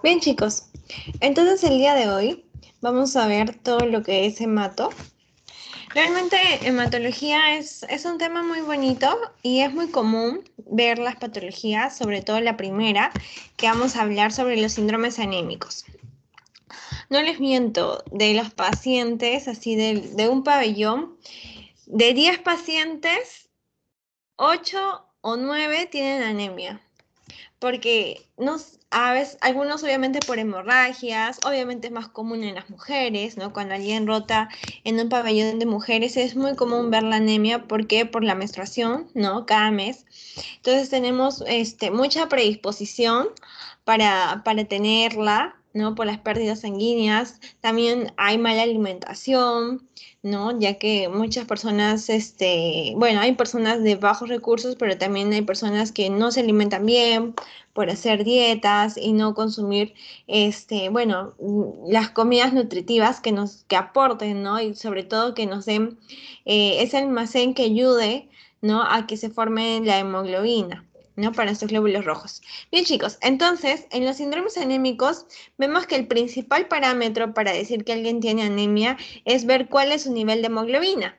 Bien chicos, entonces el día de hoy vamos a ver todo lo que es hemato. Realmente hematología es, es un tema muy bonito y es muy común ver las patologías, sobre todo la primera, que vamos a hablar sobre los síndromes anémicos. No les miento, de los pacientes, así de, de un pabellón, de 10 pacientes, 8 o 9 tienen anemia, porque no, algunos obviamente por hemorragias, obviamente es más común en las mujeres, ¿no? Cuando alguien rota en un pabellón de mujeres es muy común ver la anemia, porque Por la menstruación, ¿no? Cada mes. Entonces tenemos este, mucha predisposición para, para tenerla. ¿no? Por las pérdidas sanguíneas. También hay mala alimentación, ¿no? Ya que muchas personas, este, bueno, hay personas de bajos recursos, pero también hay personas que no se alimentan bien por hacer dietas y no consumir, este, bueno, mm, las comidas nutritivas que nos, que aporten, ¿no? Y sobre todo que nos den eh, ese almacén que ayude, ¿no? A que se forme la hemoglobina. ¿no? Para estos glóbulos rojos. Bien, chicos, entonces, en los síndromes anémicos vemos que el principal parámetro para decir que alguien tiene anemia es ver cuál es su nivel de hemoglobina.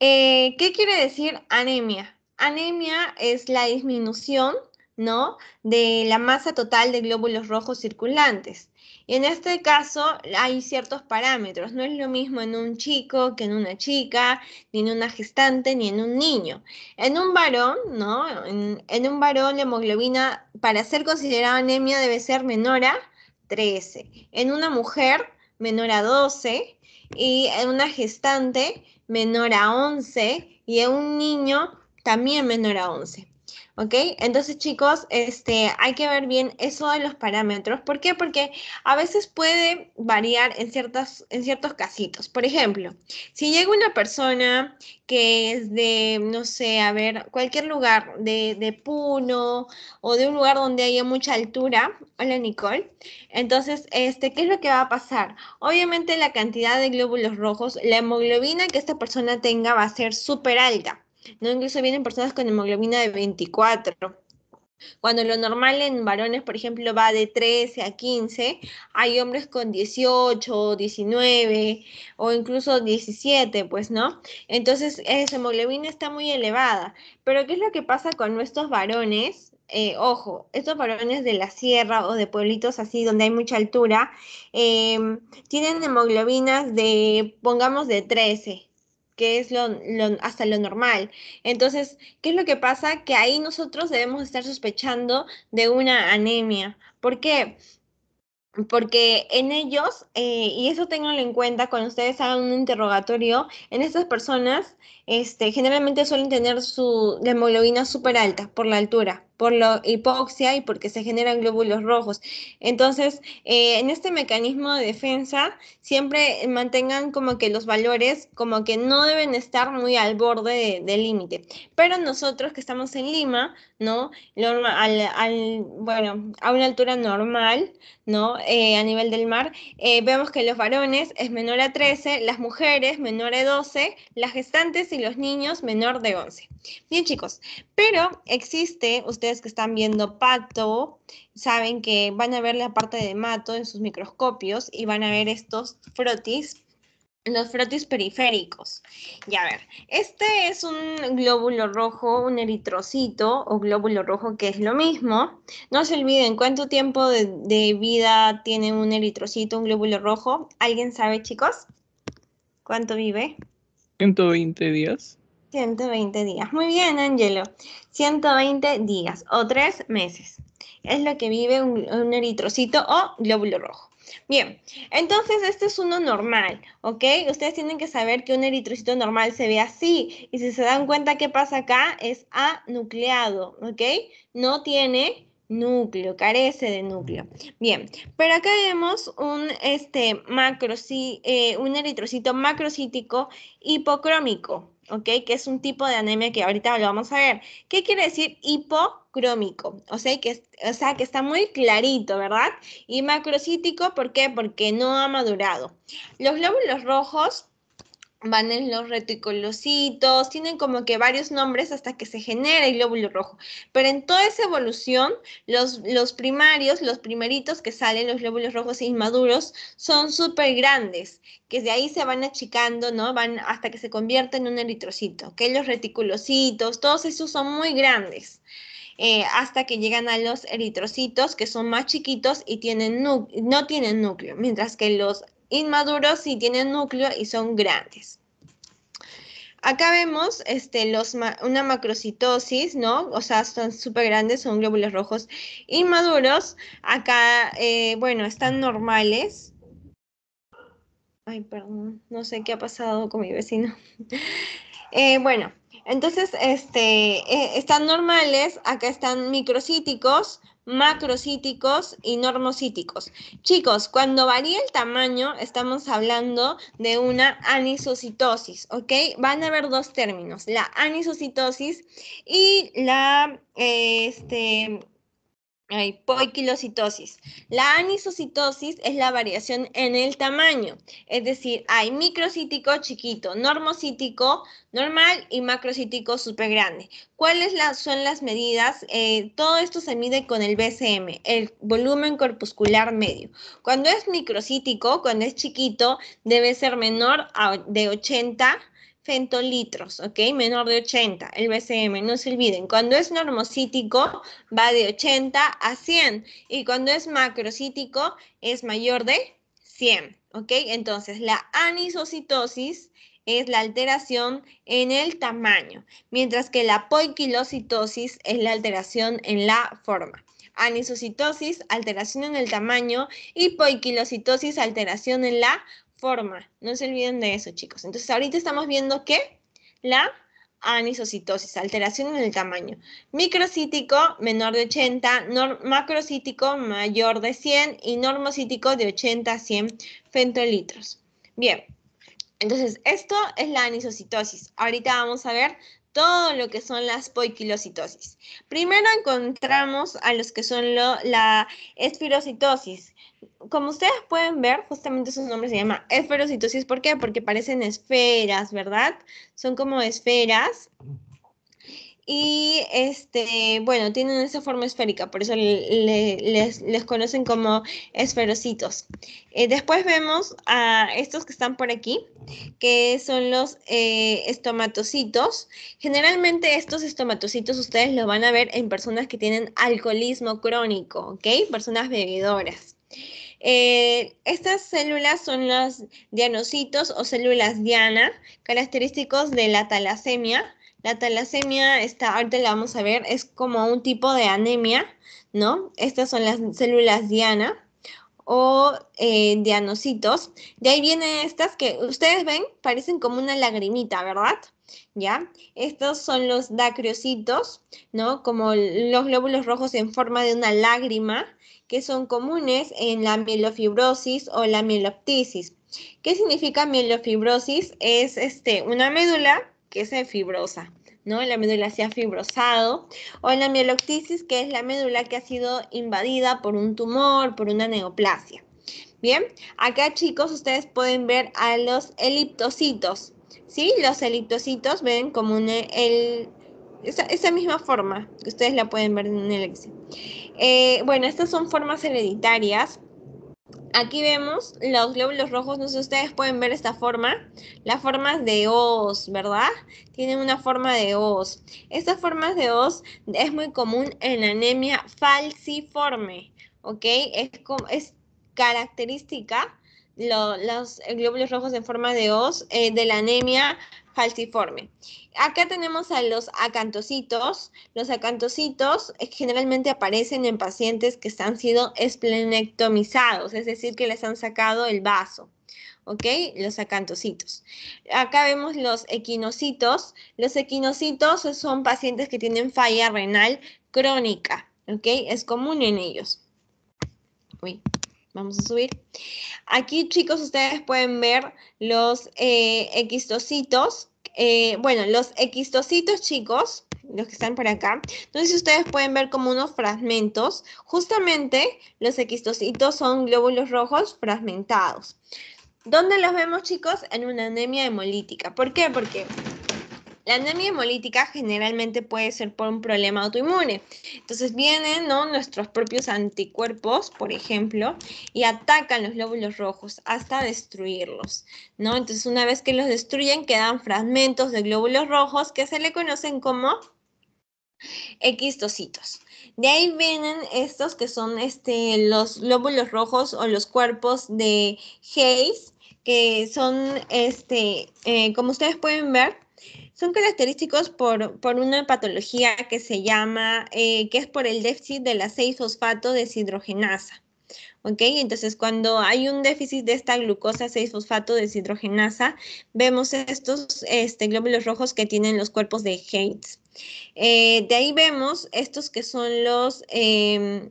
Eh, ¿Qué quiere decir anemia? Anemia es la disminución, ¿no? De la masa total de glóbulos rojos circulantes. Y en este caso hay ciertos parámetros, no es lo mismo en un chico que en una chica, ni en una gestante, ni en un niño. En un varón, ¿no? En, un varón la hemoglobina para ser considerada anemia debe ser menor a 13, en una mujer menor a 12 y en una gestante menor a 11 y en un niño también menor a 11. ¿Ok? Entonces, chicos, este, hay que ver bien eso de los parámetros. ¿Por qué? Porque a veces puede variar en, ciertas, en ciertos casitos. Por ejemplo, si llega una persona que es de, no sé, a ver, cualquier lugar, de, de Puno o de un lugar donde haya mucha altura, hola Nicole, entonces, este, ¿qué es lo que va a pasar? Obviamente la cantidad de glóbulos rojos, la hemoglobina que esta persona tenga va a ser súper alta. ¿no? Incluso vienen personas con hemoglobina de 24. Cuando lo normal en varones, por ejemplo, va de 13 a 15, hay hombres con 18, 19 o incluso 17, pues, ¿no? Entonces, esa hemoglobina está muy elevada. Pero, ¿qué es lo que pasa con nuestros varones? Eh, ojo, estos varones de la sierra o de pueblitos así donde hay mucha altura, em, tienen hemoglobinas de, pongamos, de 13, que es lo, hasta lo normal. Entonces, ¿qué es lo que pasa? Que ahí nosotros debemos estar sospechando de una anemia. ¿Por qué? Porque en ellos, eh, y eso tenganlo en cuenta cuando ustedes hagan un interrogatorio, en estas personas este, generalmente suelen tener su hemoglobina súper alta por la altura, por la hipoxia y porque se generan glóbulos rojos. Entonces, eh, en este mecanismo de defensa, siempre mantengan como que los valores como que no deben estar muy al borde del límite. Pero nosotros que estamos en Lima, ¿no? al, bueno, a una altura normal, ¿no? Eh, a nivel del mar, eh, vemos que los varones es menor a 13, las mujeres menor a 12, las gestantes y los niños menor de 11. Bien chicos, pero existe, ustedes que están viendo pato, saben que van a ver la parte de mato en sus microscopios y van a ver estos frotis los frotis periféricos. Y a ver, este es un glóbulo rojo, un eritrocito o glóbulo rojo que es lo mismo. No se olviden, ¿cuánto tiempo de, vida tiene un eritrocito, un glóbulo rojo? ¿Alguien sabe, chicos? ¿Cuánto vive? 120 días. 120 días. Muy bien, Angelo. 120 días o tres meses. Es lo que vive un, un eritrocito o glóbulo rojo. Bien, entonces este es uno normal, ¿ok? Ustedes tienen que saber que un eritrocito normal se ve así. Y si se dan cuenta qué pasa acá, es anucleado, ¿ok? No tiene núcleo, carece de núcleo. Bien, pero acá vemos un este, macro, eh, un eritrocito macrocítico hipocrómico, ¿ok? Que es un tipo de anemia que ahorita lo vamos a ver. ¿Qué quiere decir hipocrómico? O sea, que, o sea, que está muy clarito, ¿verdad? Y macrocítico, ¿por qué? Porque no ha madurado. Los glóbulos rojos van en los reticulocitos, tienen como que varios nombres hasta que se genera el glóbulo rojo. Pero en toda esa evolución, los, primarios, los primeritos que salen, los glóbulos rojos inmaduros, son súper grandes, que de ahí se van achicando, ¿no? Van hasta que se convierten en un eritrocito, que los reticulocitos, todos esos son muy grandes. Eh, hasta que llegan a los eritrocitos que son más chiquitos y tienen no tienen núcleo, mientras que los Inmaduros y tienen núcleo y son grandes. Acá vemos este, los una macrocitosis, ¿no? O sea, son súper grandes, son glóbulos rojos inmaduros. Acá, eh, bueno, están normales. Ay, perdón, no sé qué ha pasado con mi vecino. Eh, bueno, entonces, este, eh, están normales, acá están microcíticos, macrocíticos y normocíticos. Chicos, cuando varía el tamaño, estamos hablando de una anisocitosis, ¿ok? Van a haber dos términos, la anisocitosis y la, este, hay poikilocitosis. La anisocitosis es la variación en el tamaño, es decir, hay microcítico chiquito, normocítico normal y macrocítico súper grande. ¿Cuáles son las medidas? Eh, todo esto se mide con el BCM, el volumen corpuscular medio. Cuando es microcítico, cuando es chiquito, debe ser menor a, de 80 fentolitros, ¿ok? Menor de 80, el BCM, no se olviden. Cuando es normocítico va de 80 a 100 y cuando es macrocítico es mayor de 100, ¿ok? Entonces la anisocitosis es la alteración en el tamaño, mientras que la poikilocitosis es la alteración en la forma. Anisocitosis, alteración en el tamaño y poikilocitosis, alteración en la forma. No se olviden de eso, chicos. Entonces, ahorita estamos viendo que la anisocitosis, alteración en el tamaño. Microcítico menor de 80, macrocítico mayor de 100 y normocítico de 80 a 100 fentolitros. Bien, entonces esto es la anisocitosis. Ahorita vamos a ver todo lo que son las poikilocitosis. Primero encontramos a los que son la espirocitosis, como ustedes pueden ver, justamente esos nombres se llama esferocitosis. ¿Por qué? Porque parecen esferas, ¿verdad? Son como esferas. Y, este, bueno, tienen esa forma esférica, por eso les, conocen como esferocitos. Eh, después vemos a estos que están por aquí, que son los eh, estomatocitos. Generalmente estos estomatocitos ustedes los van a ver en personas que tienen alcoholismo crónico, ¿ok? Personas bebedoras. Eh, estas células son los dianocitos o células diana, característicos de la talasemia. La talasemia, esta ahorita la vamos a ver, es como un tipo de anemia, ¿no? Estas son las células diana o eh, dianocitos. De ahí vienen estas que ustedes ven, parecen como una lagrimita, ¿verdad? ¿ya? Estos son los dacriocitos, ¿no? Como los glóbulos rojos en forma de una lágrima, que son comunes en la mielofibrosis o la mieloptisis. ¿Qué significa mielofibrosis? Es este, una médula que es fibrosa, ¿no? La médula se ha fibrosado, o la mieloptisis, que es la médula que ha sido invadida por un tumor, por una neoplasia. Bien, acá chicos ustedes pueden ver a los eliptocitos, ¿sí? Los elitocitos ven como un, eh, esa, misma forma, que ustedes la pueden ver en el ex. Eh, bueno, estas son formas hereditarias. Aquí vemos los glóbulos rojos, no sé si ustedes pueden ver esta forma, las formas de os, ¿verdad? Tienen una forma de os. Estas formas de os es muy común en la anemia falciforme, ¿ok? Es, es característica los eh, glóbulos rojos en forma de hoz eh, de la anemia falciforme. Acá tenemos a los acantocitos. Los acantocitos eh, generalmente aparecen en pacientes que han sido esplenectomizados, es decir, que les han sacado el vaso. ¿ok? Los acantocitos. Acá vemos los equinocitos. Los equinocitos son pacientes que tienen falla renal crónica, ¿ok? Es común en ellos. Uy. Vamos a subir. Aquí, chicos, ustedes pueden ver los equistocitos. Eh, eh, bueno, los equistocitos, chicos, los que están por acá. Entonces ustedes pueden ver como unos fragmentos. Justamente los equistocitos son glóbulos rojos fragmentados. ¿Dónde los vemos, chicos? En una anemia hemolítica. ¿Por qué? Porque la anemia hemolítica generalmente puede ser por un problema autoinmune. Entonces vienen ¿no? nuestros propios anticuerpos, por ejemplo, y atacan los glóbulos rojos hasta destruirlos. ¿no? Entonces una vez que los destruyen quedan fragmentos de glóbulos rojos que se le conocen como Equistocitos. De ahí vienen estos que son este, los glóbulos rojos o los cuerpos de Hayes, que son, este, eh, como ustedes pueden ver, son característicos por, una patología que se llama, eh, que es por el déficit de la 6-fosfato deshidrogenasa. ¿Ok? Entonces, cuando hay un déficit de esta glucosa 6-fosfato deshidrogenasa, vemos estos este, glóbulos rojos que tienen los cuerpos de Heinz, eh, de ahí vemos estos que son los, em,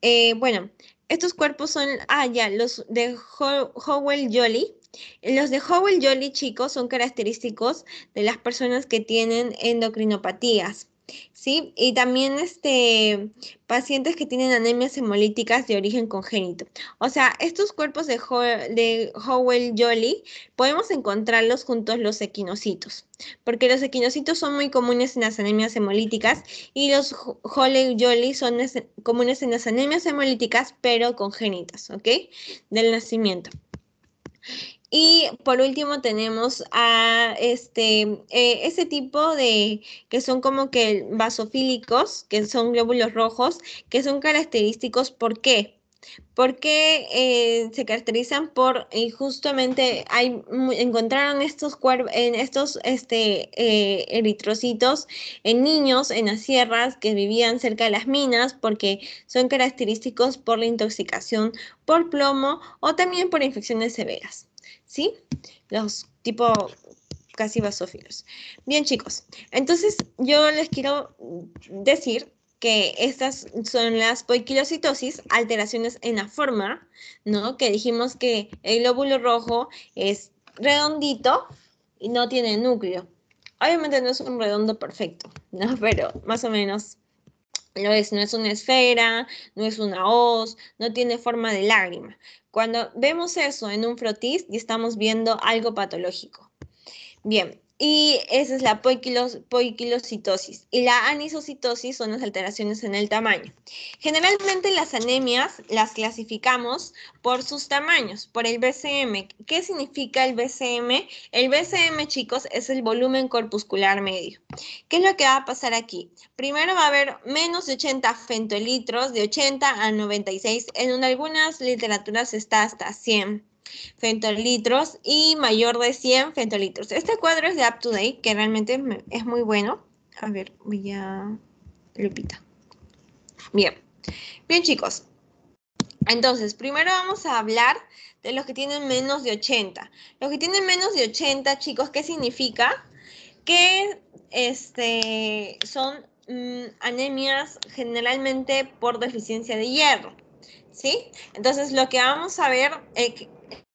eh, bueno, estos cuerpos son, ah, ya, los de Howell Jolly. Los de Howell Jolly, chicos, son característicos de las personas que tienen endocrinopatías. ¿sí? Y también este, pacientes que tienen anemias hemolíticas de origen congénito. O sea, estos cuerpos de, Howell-Jolly podemos encontrarlos juntos los equinocitos, porque los equinocitos son muy comunes en las anemias hemolíticas y los Howell-Jolly son comunes en las anemias hemolíticas, pero congénitas, ¿ok? Del nacimiento. Y por último tenemos a este, eh, ese tipo de que son como que vasofílicos, que son glóbulos rojos, que son característicos, ¿por qué? porque eh, se caracterizan por y eh, justamente hay, encontraron estos en estos este, eritrocitos en niños en las sierras que vivían cerca de las minas porque son característicos por la intoxicación por plomo o también por infecciones severas. ¿sí? Los tipo casi basófilos. Bien, chicos, entonces yo les quiero decir que estas son las poikilocitosis, alteraciones en la forma, ¿no? Que dijimos que el glóbulo rojo es redondito y no tiene núcleo. Obviamente no es un redondo perfecto, ¿no? Pero más o menos no es, no es una esfera, no es una hoz, no tiene forma de lágrima. Cuando vemos eso en un frotis, y estamos viendo algo patológico. Bien, y esa es la poikilocitosis. Y la anisocitosis son las alteraciones en el tamaño. Generalmente las anemias las clasificamos por sus tamaños, por el BCM. ¿Qué significa el BCM? El BCM, chicos, es el volumen corpuscular medio. ¿Qué es lo que va a pasar aquí? Primero va a haber menos de 80 fentolitros, de 80 a 96. En algunas literaturas está hasta 100 fentolitros y mayor de 100 fentolitros. Este cuadro es de Up to que realmente es muy bueno. A ver, voy a Lupita. Bien. Bien, chicos. Entonces, primero vamos a hablar de los que tienen menos de 80. Los que tienen menos de 80, chicos, ¿qué significa? Que este, son mm, anemias generalmente por deficiencia de hierro. ¿Sí? Entonces, lo que vamos a ver, eh,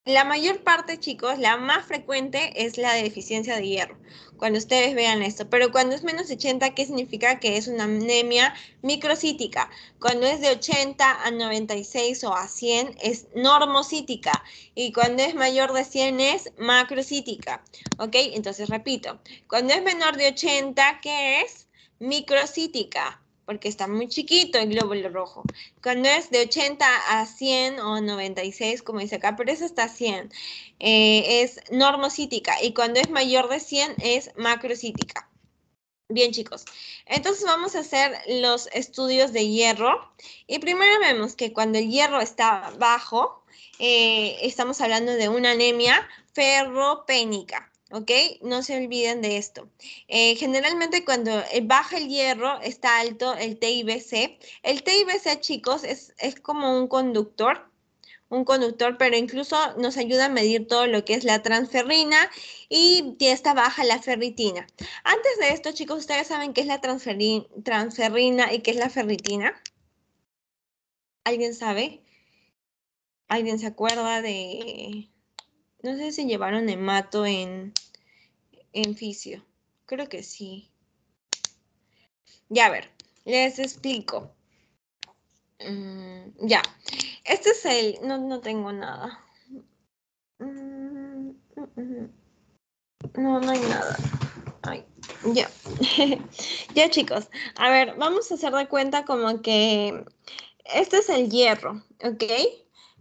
la mayor parte, chicos, la más frecuente es la de deficiencia de hierro, cuando ustedes vean esto. Pero cuando es menos 80, ¿qué significa? Que es una anemia microcítica. Cuando es de 80 a 96 o a 100 es normocítica. Y cuando es mayor de 100 es macrocítica. ¿Ok? Entonces repito, cuando es menor de 80, ¿qué es? Microcítica porque está muy chiquito el glóbulo rojo. Cuando es de 80 a 100 o 96, como dice acá, pero eso está 100, es normocítica y cuando es mayor de 100 es macrocítica. Bien chicos, entonces vamos a hacer los estudios de hierro y primero vemos que cuando el hierro está bajo, eh, estamos hablando de una anemia ferropénica. ¿ok? No se olviden de esto. Eh, generalmente cuando eh, baja el hierro, está alto el TIBC. El TIBC, chicos, es, como un conductor, un conductor, pero incluso nos ayuda a medir todo lo que es la transferrina y está baja la ferritina. Antes de esto, chicos, ¿ustedes saben qué es la transferrina y qué es la ferritina? ¿Alguien sabe? ¿Alguien se acuerda de, no sé si llevaron hemato en, en fisio. Creo que sí. Ya a ver, les explico. Mm, ya. Este es el. No, tengo nada. Mm, mm, no, no hay nada. Ay, ya. ya, chicos. A ver, vamos a hacer de cuenta como que. Este es el hierro, ¿ok?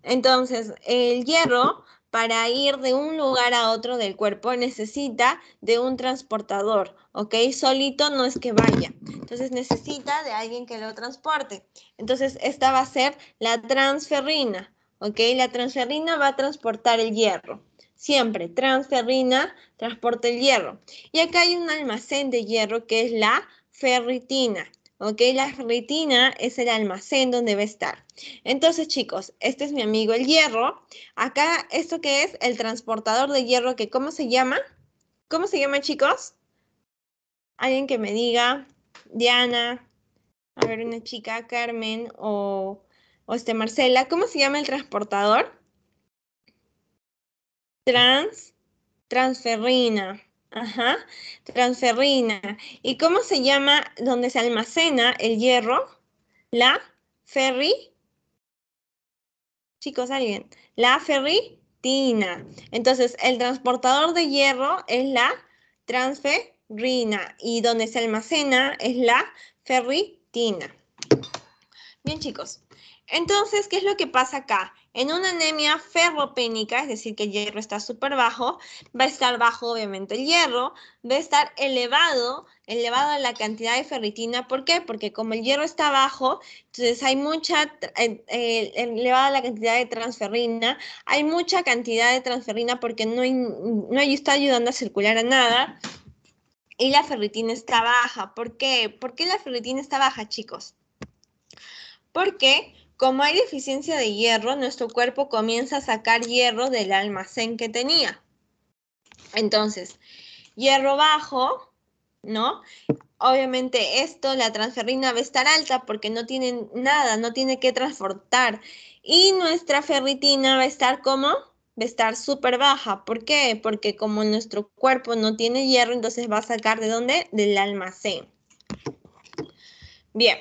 Entonces, el hierro para ir de un lugar a otro del cuerpo necesita de un transportador, ¿ok? Solito no es que vaya. Entonces necesita de alguien que lo transporte. Entonces esta va a ser la transferrina, ¿ok? La transferrina va a transportar el hierro. Siempre, transferrina transporta el hierro. Y acá hay un almacén de hierro que es la ferritina. ¿ok? La retina es el almacén donde va a estar. Entonces, chicos, este es mi amigo el hierro. Acá, ¿esto que es? El transportador de hierro, que ¿cómo se llama? ¿Cómo se llama, chicos? Alguien que me diga, Diana, a ver, una chica, Carmen o, o este, Marcela, ¿cómo se llama el transportador? Trans, transferrina. Ajá, transferrina. ¿Y cómo se llama donde se almacena el hierro? La ferri... Chicos, alguien. La ferritina. Entonces, el transportador de hierro es la transferrina y donde se almacena es la ferritina. Bien, chicos. Entonces, ¿qué es lo que pasa acá? En una anemia ferropénica, es decir, que el hierro está súper bajo, va a estar bajo obviamente el hierro, va a estar elevado, elevado la cantidad de ferritina. ¿Por qué? Porque como el hierro está bajo, entonces hay mucha, eh, eh, elevada la cantidad de transferrina, hay mucha cantidad de transferrina porque no, no está ayudando a circular a nada. Y la ferritina está baja. ¿Por qué? ¿Por qué la ferritina está baja, chicos? Porque como hay deficiencia de hierro, nuestro cuerpo comienza a sacar hierro del almacén que tenía. Entonces, hierro bajo, ¿no? Obviamente esto, la transferrina va a estar alta porque no tiene nada, no tiene que transportar. Y nuestra ferritina va a estar como, va a estar súper baja. ¿Por qué? Porque como nuestro cuerpo no tiene hierro, entonces va a sacar de dónde? Del almacén. Bien.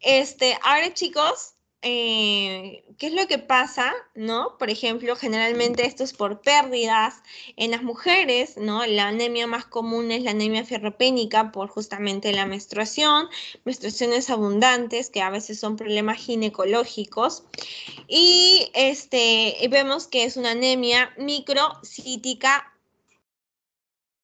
Este, ahora chicos, eh, qué es lo que pasa, ¿no? Por ejemplo, generalmente esto es por pérdidas en las mujeres, ¿no? La anemia más común es la anemia ferropénica por justamente la menstruación, menstruaciones abundantes que a veces son problemas ginecológicos y este, vemos que es una anemia microcítica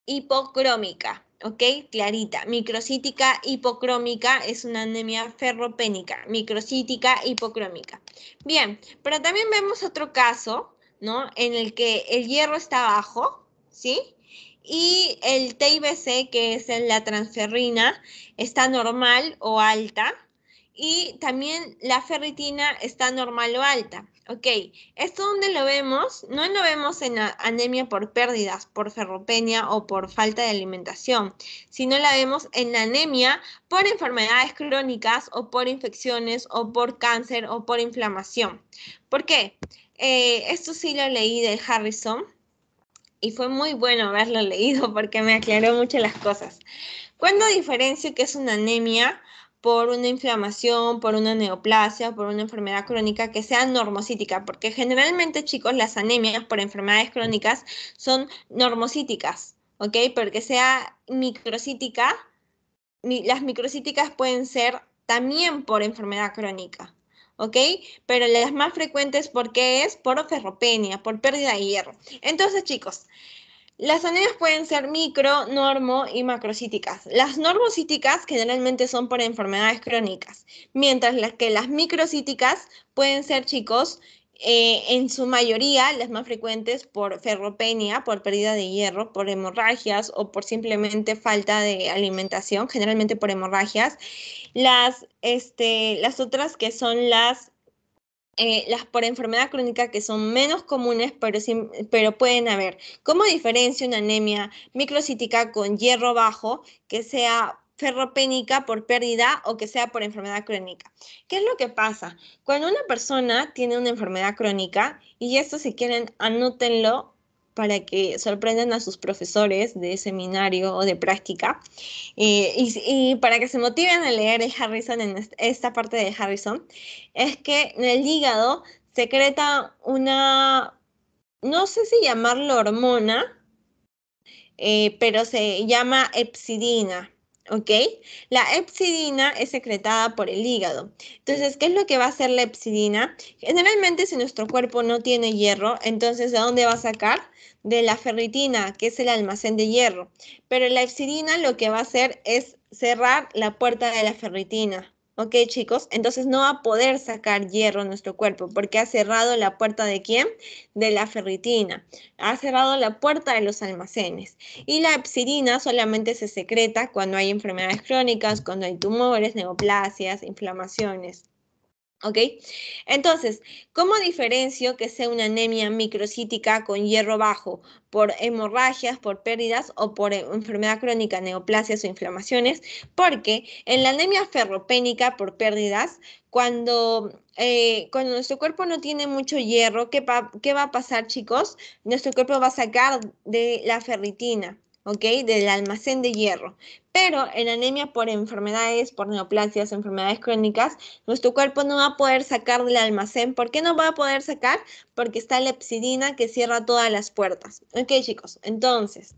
hipocrómica. ¿ok? Clarita. Microcítica hipocrómica es una anemia ferropénica. Microcítica hipocrómica. Bien, pero también vemos otro caso, ¿no? En el que el hierro está bajo, ¿sí? Y el TIBC, que es la transferrina, está normal o alta. Y también la ferritina está normal o alta. Ok, ¿esto donde lo vemos? No lo vemos en anemia por pérdidas, por ferropenia o por falta de alimentación, sino la vemos en anemia por enfermedades crónicas o por infecciones o por cáncer o por inflamación. ¿Por qué? Eh, esto sí lo leí de Harrison y fue muy bueno haberlo leído porque me aclaró muchas las cosas. ¿Cuándo diferencio que es una anemia? por una inflamación, por una neoplasia, por una enfermedad crónica que sea normocítica, porque generalmente chicos las anemias por enfermedades crónicas son normocíticas, ¿ok? Porque sea microcítica, las microcíticas pueden ser también por enfermedad crónica, ¿ok? Pero las más frecuentes, ¿por qué es? Por ferropenia, por pérdida de hierro. Entonces, chicos, las anemias pueden ser micro, normo y macrocíticas. Las normocíticas generalmente son por enfermedades crónicas, mientras que las microcíticas pueden ser chicos, eh, en su mayoría las más frecuentes por ferropenia, por pérdida de hierro, por hemorragias o por simplemente falta de alimentación, generalmente por hemorragias. Las, este, las otras que son las eh, las por enfermedad crónica que son menos comunes, pero, pero pueden haber. ¿Cómo diferencia una anemia microcítica con hierro bajo que sea ferropénica por pérdida o que sea por enfermedad crónica. ¿Qué es lo que pasa? Cuando una persona tiene una enfermedad crónica, y esto si quieren anótenlo para que sorprendan a sus profesores de seminario o de práctica eh, y, para que se motiven a leer el Harrison en esta parte de Harrison, es que en el hígado secreta una, no sé si llamarlo hormona, eh, pero se llama epsidina. ¿ok? La epsidina es secretada por el hígado. Entonces, ¿qué es lo que va a hacer la epsidina? Generalmente, si nuestro cuerpo no tiene hierro, entonces, ¿de dónde va a sacar? De la ferritina, que es el almacén de hierro. Pero la epsidina lo que va a hacer es cerrar la puerta de la ferritina. ¿Ok, chicos? Entonces no va a poder sacar hierro nuestro cuerpo porque ha cerrado la puerta de quién? De la ferritina. Ha cerrado la puerta de los almacenes. Y la absidina solamente se secreta cuando hay enfermedades crónicas, cuando hay tumores, neoplasias, inflamaciones. ¿Ok? Entonces, ¿cómo diferencio que sea una anemia microcítica con hierro bajo por hemorragias, por pérdidas o por eh, enfermedad crónica, neoplasias o inflamaciones? Porque en la anemia ferropénica por pérdidas, cuando, eh, cuando nuestro cuerpo no tiene mucho hierro, ¿qué va a pasar, chicos? Nuestro cuerpo va a sacar de la ferritina. ¿ok? Del almacén de hierro. Pero en anemia por enfermedades, por neoplasias, enfermedades crónicas, nuestro cuerpo no va a poder sacar del almacén. ¿Por qué no va a poder sacar? Porque está la lepsidina que cierra todas las puertas. ¿Ok, chicos? Entonces,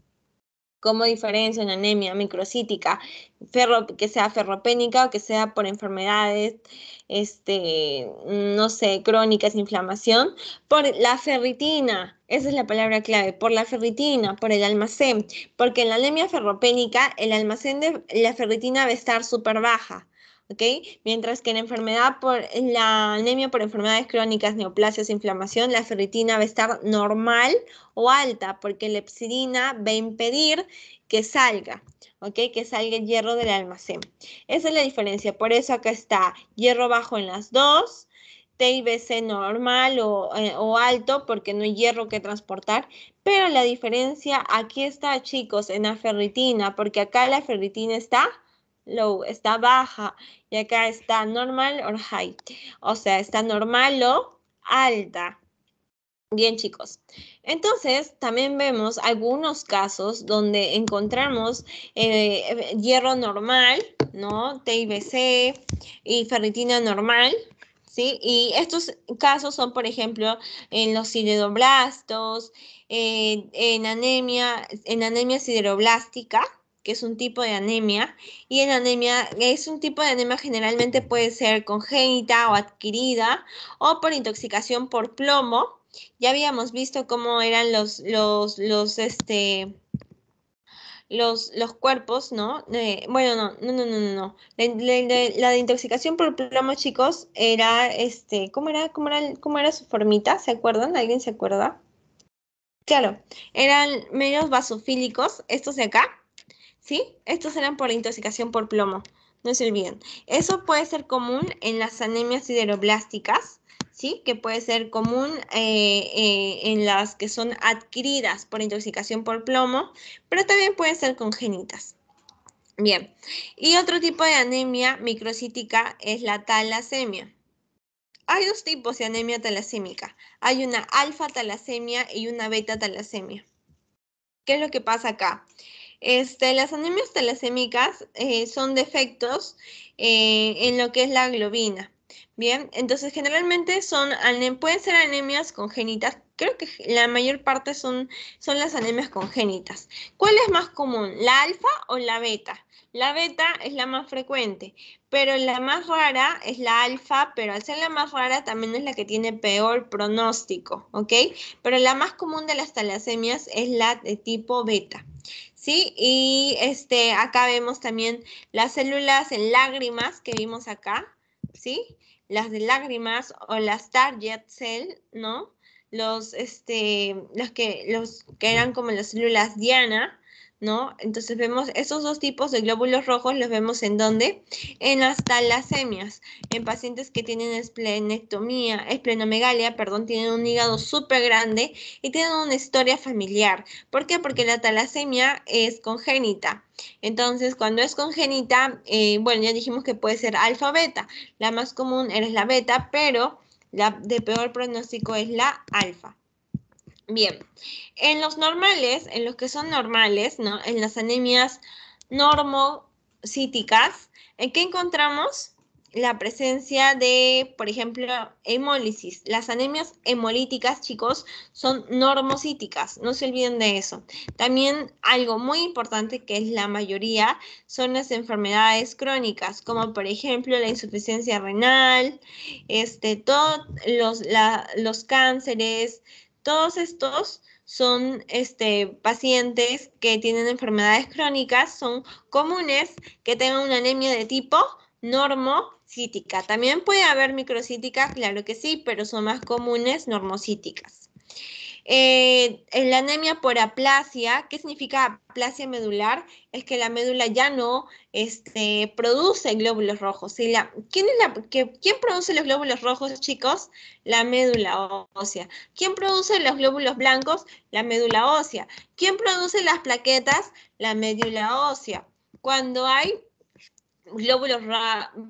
como diferencia en anemia microcítica, ferro, que sea ferropénica o que sea por enfermedades, este, no sé, crónicas, inflamación, por la ferritina, esa es la palabra clave, por la ferritina, por el almacén, porque en la anemia ferropénica el almacén de la ferritina debe estar súper baja. ¿ok? Mientras que en enfermedad por la anemia por enfermedades crónicas, neoplasias, inflamación, la ferritina va a estar normal o alta, porque la epsidina va a impedir que salga, ¿ok? Que salga el hierro del almacén. Esa es la diferencia. Por eso acá está hierro bajo en las dos, TIBC normal o, eh, o, alto porque no hay hierro que transportar. Pero la diferencia aquí está, chicos, en la ferritina, porque acá la ferritina está low, está baja, y acá está normal or high. O sea, está normal o alta. Bien, chicos. Entonces, también vemos algunos casos donde encontramos eh, hierro normal, ¿no? TIBC y ferritina normal, ¿sí? Y estos casos son, por ejemplo, en los sideroblastos, eh, en anemia, en anemia sideroblástica, que es un tipo de anemia, y en anemia es un tipo de anemia generalmente puede ser congénita o adquirida o por intoxicación por plomo. Ya habíamos visto cómo eran los, los, este, los, los cuerpos, ¿no? Eh, bueno, no, no, no, no, no. La, de intoxicación por plomo, chicos, era, este, ¿cómo era, cómo era, cómo era su formita? ¿Se acuerdan? ¿Alguien se acuerda? Claro, eran medios vasofílicos, estos de acá, ¿sí? Estos eran por intoxicación por plomo, no se olviden. Eso puede ser común en las anemias sideroblásticas, ¿sí? Que puede ser común eh, eh, en las que son adquiridas por intoxicación por plomo, pero también pueden ser congénitas. Bien, y otro tipo de anemia microcítica es la talasemia. Hay dos tipos de anemia talasémica. Hay una alfa talasemia y una beta talasemia. ¿Qué es lo que pasa acá? Este, las anemias talasémicas eh, son defectos eh, en lo que es la globina. Bien, entonces generalmente son, pueden ser anemias congénitas. Creo que la mayor parte son, son las anemias congénitas. ¿Cuál es más común, la alfa o la beta? La beta es la más frecuente, pero la más rara es la alfa, pero al ser la más rara también es la que tiene peor pronóstico, ¿ok? Pero la más común de las talasemias es la de tipo beta. ¿sí? Y este, acá vemos también las células en lágrimas que vimos acá, ¿sí? Las de lágrimas o las target cell, ¿no? Los, este, los que, los que eran como las células Diana, entonces vemos esos dos tipos de glóbulos rojos, los vemos en dónde? En las talasemias, en pacientes que tienen esplenectomía, esplenomegalia, perdón, tienen un hígado súper grande y tienen una historia familiar. ¿Por qué? Porque la talasemia es congénita. Entonces, cuando es congénita, eh, bueno, ya dijimos que puede ser alfa o beta. La más común es la beta, pero la de peor pronóstico es la alfa. Bien, en los normales, en los que son normales, ¿no? En las anemias normocíticas, ¿en qué encontramos? La presencia de, por ejemplo, hemólisis. Las anemias hemolíticas, chicos, son normocíticas, no se olviden de eso. También algo muy importante que es la mayoría son las enfermedades crónicas, como por ejemplo la insuficiencia renal, este, todos los, los cánceres, todos estos son este, pacientes que tienen enfermedades crónicas, son comunes que tengan una anemia de tipo normocítica. También puede haber microcítica, claro que sí, pero son más comunes normocíticas. Eh, en la anemia por aplasia, ¿qué significa aplasia medular? Es que la médula ya no este, produce glóbulos rojos. la, ¿quién, que, produce los glóbulos rojos, chicos? La médula ósea. ¿Quién produce los glóbulos blancos? La médula ósea. ¿Quién produce las plaquetas? La médula ósea. Cuando hay glóbulos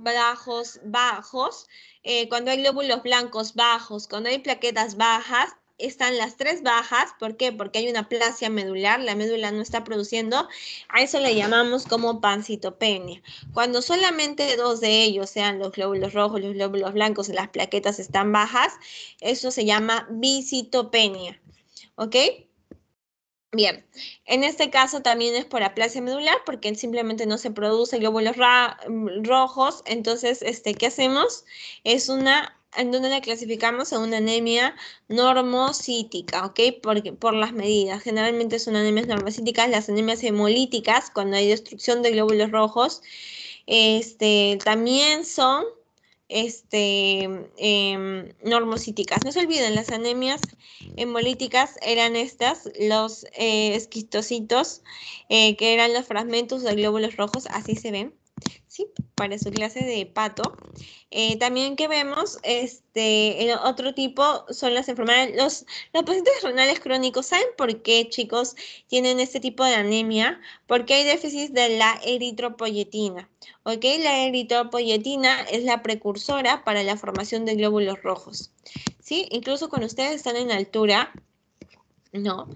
bajos, bajos, eh, cuando hay glóbulos blancos bajos, cuando hay plaquetas bajas, están las tres bajas. ¿Por qué? Porque hay una plasia medular, la médula no está produciendo. A eso le llamamos como pancitopenia. Cuando solamente dos de ellos, sean los glóbulos rojos, los glóbulos blancos, las plaquetas están bajas, eso se llama bicitopenia ¿Ok? Bien, en este caso también es por aplasia medular porque simplemente no se producen glóbulos mm, rojos, entonces, este, ¿qué hacemos? Es una en donde la clasificamos a una anemia normocítica, ¿ok? Porque, por las medidas. Generalmente son anemias normocíticas, las anemias hemolíticas, cuando hay destrucción de glóbulos rojos. Este, también son este, em, normocíticas. No se olviden, las anemias hemolíticas eran estas, los eh, esquistocitos, eh, que eran los fragmentos de glóbulos rojos, así se ven sí, para su clase de pato. Eh, también que vemos, este, el otro tipo son las enfermedades, los, pacientes renales crónicos, ¿saben por qué chicos tienen este tipo de anemia? Porque hay déficit de la eritropoyetina, ¿ok? La eritropoyetina es la precursora para la formación de glóbulos rojos, ¿sí? Incluso cuando ustedes están en altura, ¿no?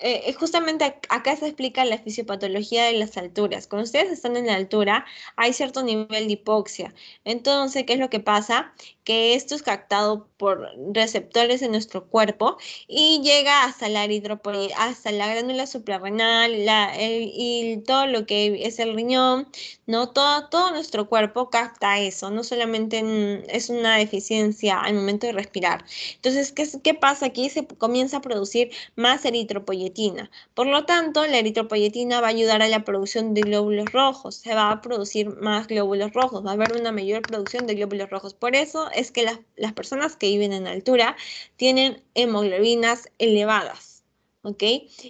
Eh, eh, justamente acá se explica la fisiopatología de las alturas. Cuando ustedes están en la altura, hay cierto nivel de hipoxia. Entonces, ¿qué es lo que pasa? Que esto es captado por receptores en nuestro cuerpo y llega hasta la hasta la glándula suprarrenal y todo lo que es el riñón, ¿no? Todo, todo nuestro cuerpo capta eso, no solamente mm, es una deficiencia al momento de respirar. Entonces, ¿qué, qué pasa aquí? Se comienza a producir más eritropoyetina por lo tanto, la eritropoyetina va a ayudar a la producción de glóbulos rojos, se va a producir más glóbulos rojos, va a haber una mayor producción de glóbulos rojos. Por eso es que las, las personas que viven en altura tienen hemoglobinas elevadas, ¿ok?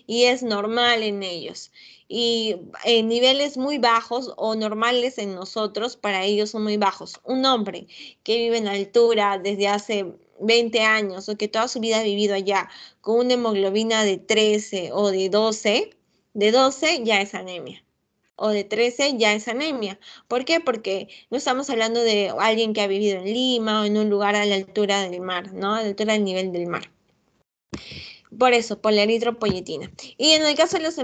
Y es normal en ellos y en eh, niveles muy bajos o normales en nosotros, para ellos son muy bajos. Un hombre que vive en altura desde hace 20 años o que toda su vida ha vivido allá con una hemoglobina de 13 o de 12, de 12 ya es anemia o de 13 ya es anemia. ¿Por qué? Porque no estamos hablando de alguien que ha vivido en Lima o en un lugar a la altura del mar, ¿no? A la altura del nivel del mar. Por eso, por la eritropoyetina. Y en el caso de los,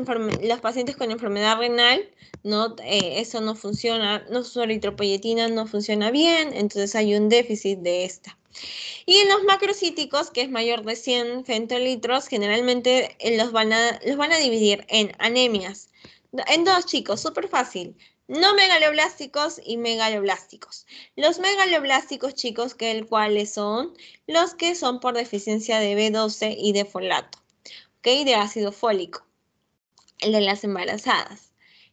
pacientes con enfermedad renal, no, eh, eso no funciona, no, su eritropoyetina no funciona bien, entonces hay un déficit de esta. Y en los macrocíticos, que es mayor de 100 centilitros, generalmente eh, los van a, dividir en anemias. En dos, chicos, súper fácil. No megaloblásticos y megaloblásticos. Los megaloblásticos, chicos, que el son los que son por deficiencia de B12 y de folato, ¿ok? De ácido fólico, el de las embarazadas.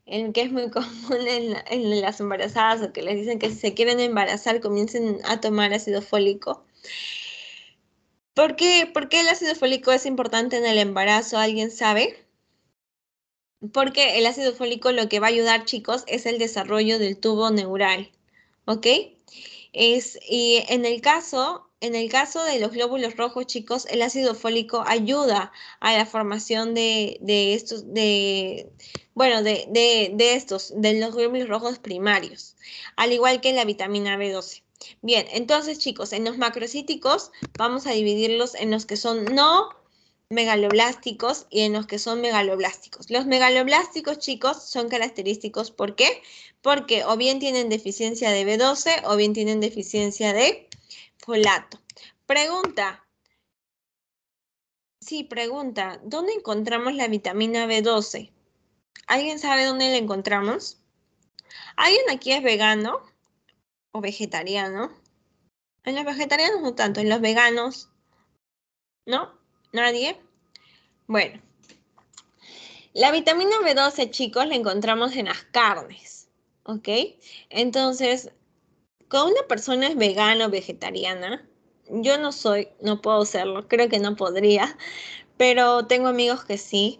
En que es muy común en, en, las embarazadas o que les dicen que si se quieren embarazar comiencen a tomar ácido fólico. ¿Por qué, ¿Por qué el ácido fólico es importante en el embarazo? ¿Alguien sabe? Porque el ácido fólico lo que va a ayudar, chicos, es el desarrollo del tubo neural, ¿ok? Es, y en el caso en el caso de los glóbulos rojos, chicos, el ácido fólico ayuda a la formación de, estos, de, bueno, de, estos, de los glóbulos rojos primarios, al igual que la vitamina B12. Bien, entonces, chicos, en los macrocíticos vamos a dividirlos en los que son no megaloblásticos y en los que son megaloblásticos. Los megaloblásticos, chicos, son característicos, ¿por qué? Porque o bien tienen deficiencia de B12 o bien tienen deficiencia de folato. Pregunta. Sí, pregunta. ¿Dónde encontramos la vitamina B12? ¿Alguien sabe dónde la encontramos? ¿Alguien aquí es vegano o vegetariano? En los vegetarianos no tanto, en los veganos. ¿No? ¿Nadie? Bueno. La vitamina B12, chicos, la encontramos en las carnes. ¿Ok? Entonces, cuando una persona es vegana o vegetariana, yo no soy, no puedo serlo, creo que no podría, pero tengo amigos que sí.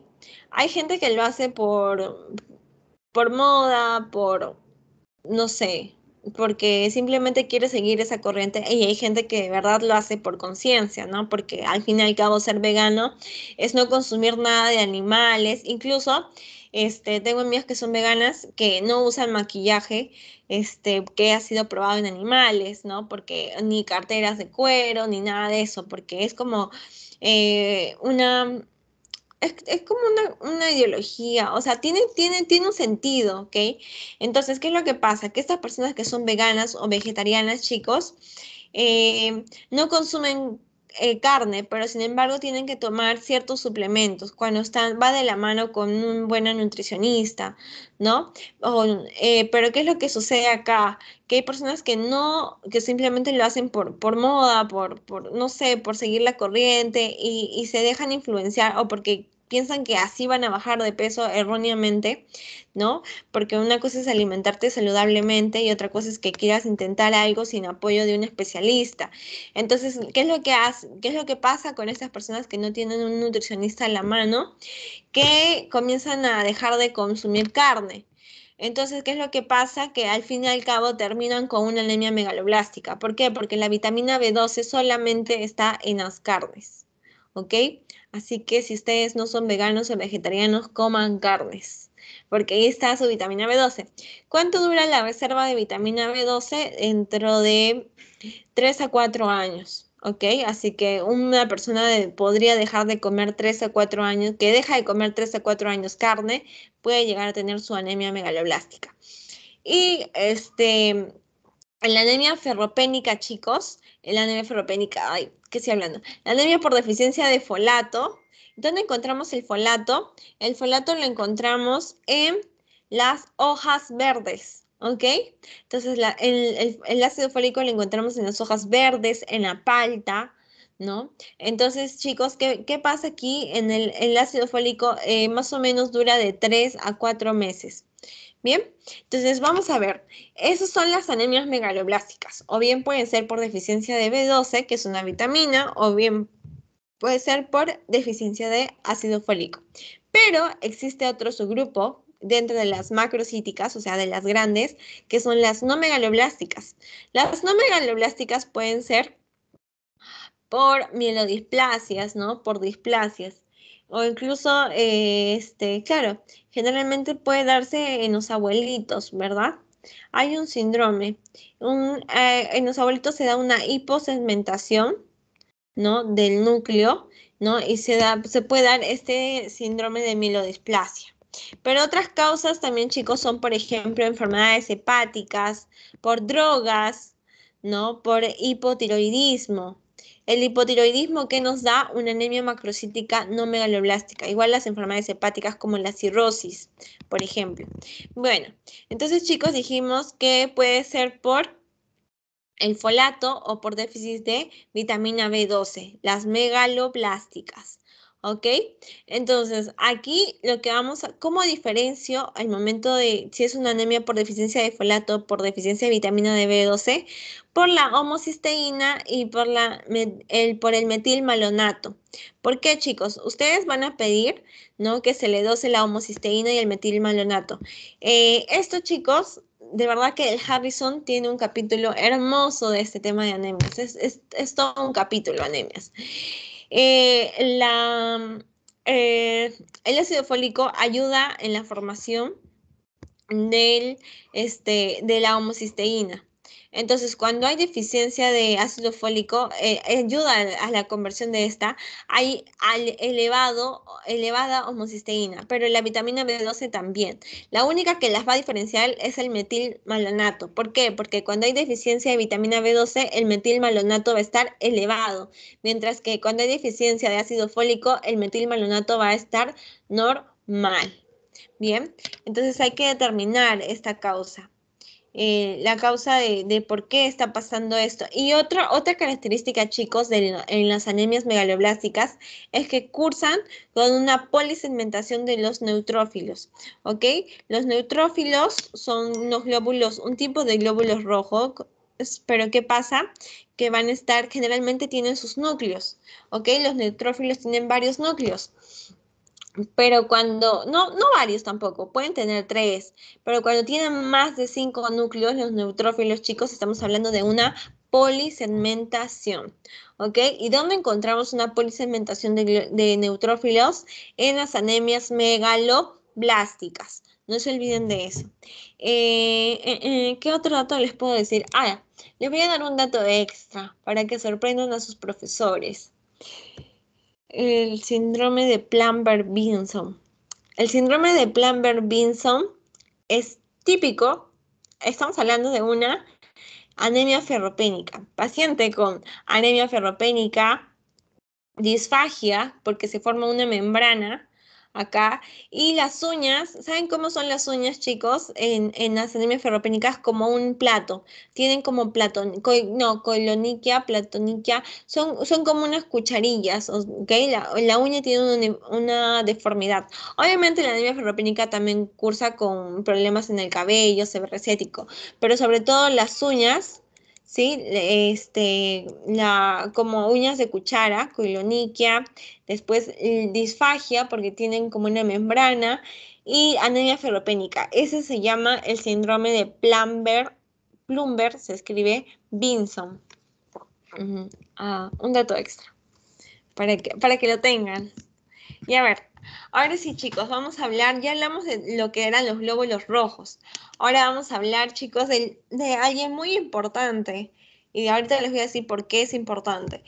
Hay gente que lo hace por, por moda, por, no sé, porque simplemente quiere seguir esa corriente y hay gente que de verdad lo hace por conciencia, ¿no? Porque al fin y al cabo ser vegano es no consumir nada de animales, incluso este, tengo amigas que son veganas que no usan maquillaje este, que ha sido probado en animales, ¿no? Porque ni carteras de cuero, ni nada de eso, porque es como eh, una, es, como una, ideología, o sea, tiene, tiene, tiene un sentido, ¿ok? Entonces, ¿qué es lo que pasa? Que estas personas que son veganas o vegetarianas, chicos, eh, no consumen eh, carne, pero sin embargo tienen que tomar ciertos suplementos cuando están, va de la mano con un buen nutricionista, ¿no? Eh, pero ¿qué es lo que sucede acá? Que hay personas que no, que simplemente lo hacen por, por moda, por, por, no sé, por seguir la corriente y, y se dejan influenciar o porque piensan que así van a bajar de peso erróneamente, ¿no? Porque una cosa es alimentarte saludablemente y otra cosa es que quieras intentar algo sin apoyo de un especialista. Entonces, ¿qué es lo que hace, qué es lo que pasa con estas personas que no tienen un nutricionista a la mano? Que comienzan a dejar de consumir carne. Entonces, ¿qué es lo que pasa? Que al fin y al cabo terminan con una anemia megaloblástica. ¿Por qué? Porque la vitamina B12 solamente está en las carnes. ¿Ok? Así que si ustedes no son veganos o vegetarianos, coman carnes, porque ahí está su vitamina B12. ¿Cuánto dura la reserva de vitamina B12? Dentro de 3 a 4 años. ¿ok? Así que una persona podría dejar de comer 3 a 4 años, que deja de comer 3 a 4 años carne, puede llegar a tener su anemia megaloblástica. Y este, la anemia ferropénica, chicos, la anemia ferropénica, ay, ¿qué estoy hablando? La anemia por deficiencia de folato. ¿Dónde encontramos el folato? El folato lo encontramos en las hojas verdes, ¿ok? Entonces, el, ácido fólico lo encontramos en las hojas verdes, en la palta, ¿no? Entonces, chicos, ¿qué, pasa aquí? En el, ácido fólico eh, más o menos dura de 3 a 4 meses. Bien, entonces vamos a ver, esas son las anemias megaloblásticas, o bien pueden ser por deficiencia de B12, que es una vitamina, o bien puede ser por deficiencia de ácido fólico. Pero existe otro subgrupo dentro de las macrocíticas, o sea, de las grandes, que son las no megaloblásticas. Las no megaloblásticas pueden ser por mielodisplasias, ¿no? Por displasias o incluso, eh, este, claro, generalmente puede darse en los abuelitos, ¿verdad? Hay un síndrome. Eh, en los abuelitos se da una hiposegmentación, ¿no? Del núcleo, ¿no? Y se, da, se puede dar este síndrome de mielodisplasia. Pero otras causas también, chicos, son, por ejemplo, enfermedades hepáticas, por drogas, ¿no? Por hipotiroidismo, el hipotiroidismo que nos da una anemia macrocítica no megaloblástica, igual las enfermedades hepáticas como la cirrosis, por ejemplo. Bueno, entonces chicos dijimos que puede ser por el folato o por déficit de vitamina B12, las megaloblásticas. ¿Ok? Entonces, aquí lo que vamos a, ¿cómo diferencio al momento de si es una anemia por deficiencia de folato, por deficiencia de vitamina de B12, por la homocisteína y por, la, el, por el metilmalonato? ¿Por qué, chicos? Ustedes van a pedir, ¿no? Que se le dose la homocisteína y el metilmalonato. Eh, esto, chicos, de verdad que el Harrison tiene un capítulo hermoso de este tema de anemias. Es, es todo un capítulo, anemias. Eh, la, mm, eh, el ácido fólico ayuda en la formación este, de la homocisteína. Entonces, cuando hay deficiencia de ácido fólico, eh, ayuda a la conversión de esta, hay elevado, elevada homocisteína, pero la vitamina B12 también. La única que las va a diferenciar es el metilmalonato. ¿Por qué? Porque cuando hay deficiencia de vitamina B12, el metilmalonato va a estar elevado, mientras que cuando hay deficiencia de ácido fólico, el metilmalonato va a estar normal. Bien, entonces hay que determinar esta causa. Eh, la causa de, por qué está pasando esto. Y otra, otra característica, chicos, de, en las anemias megaloblásticas es que cursan con una polisegmentación de los neutrófilos. ¿Ok? Los neutrófilos son unos glóbulos, un tipo de glóbulos rojos pero ¿qué pasa? Que van a estar, generalmente tienen sus núcleos, ¿ok? Los neutrófilos tienen varios núcleos. Pero cuando, no, no varios tampoco, pueden tener tres, pero cuando tienen más de cinco núcleos, los neutrófilos chicos, estamos hablando de una polisegmentación. ¿Ok? ¿Y dónde encontramos una polisegmentación de, neutrófilos? En las anemias megaloblásticas. No se olviden de eso. Eh, eh, eh, ¿Qué otro dato les puedo decir? Ah, les voy a dar un dato extra para que sorprendan a sus profesores el síndrome de Plumber-Binson. El síndrome de Plumber-Binson es típico, estamos hablando de una anemia ferropénica. Paciente con anemia ferropénica, disfagia, porque se forma una membrana acá. Y las uñas, ¿saben cómo son las uñas, chicos? En, en las anemias ferropénicas, como un plato. Tienen como platón, no, coloniquia, platoniquia, son, son como unas cucharillas, ¿ok? La, la uña tiene una, deformidad. Obviamente la anemia ferropénica también cursa con problemas en el cabello, seborrecético, pero sobre todo las uñas ¿sí? Este, la, como uñas de cuchara, coiloniquia, después disfagia, porque tienen como una membrana, y anemia ferropénica. Ese se llama el síndrome de Plumber, Plumber se escribe Binson. Ah, un dato extra, para que, para que lo tengan. Y a ver, Ahora sí, chicos, vamos a hablar, ya hablamos de lo que eran los glóbulos rojos. Ahora vamos a hablar, chicos, de, alguien muy importante. Y ahorita les voy a decir por qué es importante.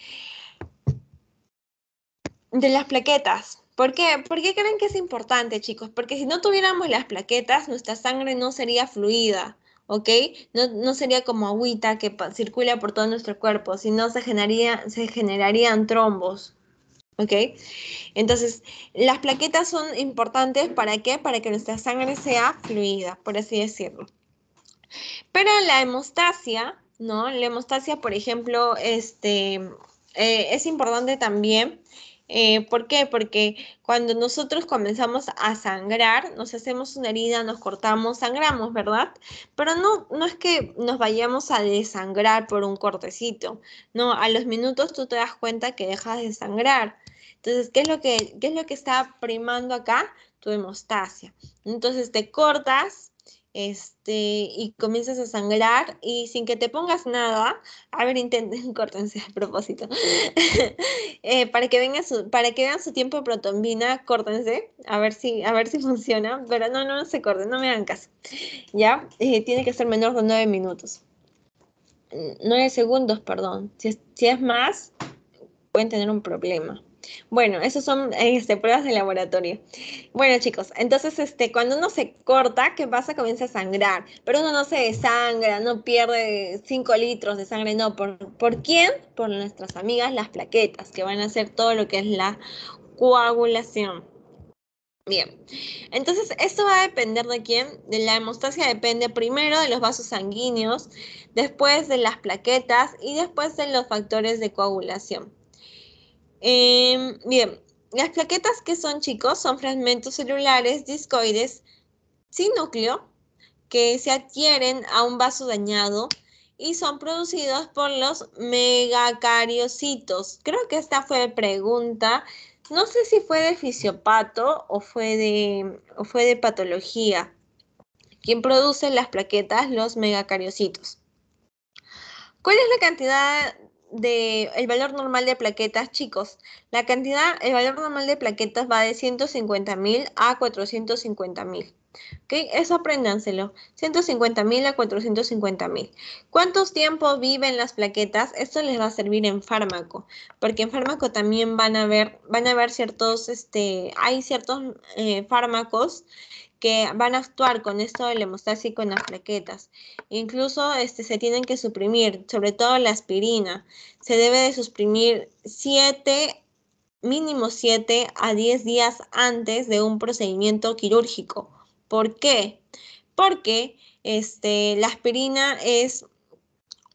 De las plaquetas. ¿Por qué? creen que es importante, chicos? Porque si no tuviéramos las plaquetas, nuestra sangre no sería fluida. ¿ok? No, sería como agüita que circula por todo nuestro cuerpo, sino se, generaría, se generarían trombos, ¿Ok? Entonces, las plaquetas son importantes para qué? Para que nuestra sangre sea fluida, por así decirlo. Pero la hemostasia, ¿no? La hemostasia, por ejemplo, este, eh, es importante también. Eh, ¿Por qué? Porque cuando nosotros comenzamos a sangrar, nos hacemos una herida, nos cortamos, sangramos, ¿verdad? Pero no, no es que nos vayamos a desangrar por un cortecito, no, a los minutos tú te das cuenta que dejas de sangrar. Entonces, ¿qué es lo que, es lo que está primando acá? Tu hemostasia. Entonces te cortas este, y comienzas a sangrar y sin que te pongas nada, a ver, intenten, córtense a propósito, eh, para, que para que vean su tiempo de protombina, córtense, a ver si, a ver si funciona, pero no, no, se corten, no me hagan caso, ¿ya? Eh, tiene que ser menor de nueve minutos, Nueve segundos, perdón, si es más, pueden tener un problema. Bueno, esas son este, pruebas de laboratorio. Bueno, chicos, entonces este, cuando uno se corta, ¿qué pasa? Comienza a sangrar, pero uno no se desangra, no pierde 5 litros de sangre, no. ¿Por, ¿Por quién? Por nuestras amigas, las plaquetas, que van a hacer todo lo que es la coagulación. Bien, entonces esto va a depender de quién. De la hemostasia depende primero de los vasos sanguíneos, después de las plaquetas y después de los factores de coagulación bien, em, las plaquetas que son chicos son fragmentos celulares discoides sin núcleo que se adquieren a un vaso dañado y son producidos por los megacariocitos. Creo que esta fue pregunta. No sé si fue de fisiopato o fue de, fue de patología. ¿Quién produce las plaquetas? Los megacariocitos. ¿Cuál es la cantidad de el valor normal de plaquetas, chicos, la cantidad, el valor normal de plaquetas va de 150.000 a 450.000. ¿Ok? Eso apréndanselo. 150.000 a 450.000. ¿Cuántos tiempos viven las plaquetas? Esto les va a servir en fármaco, porque en fármaco también van a ver, van a ver ciertos, este, hay ciertos eh, fármacos que van a actuar con esto del hemostasis en las plaquetas. Incluso este, se tienen que suprimir, sobre todo la aspirina. Se debe de suprimir 7, mínimo 7 a 10 días antes de un procedimiento quirúrgico. ¿Por qué? Porque este, la aspirina es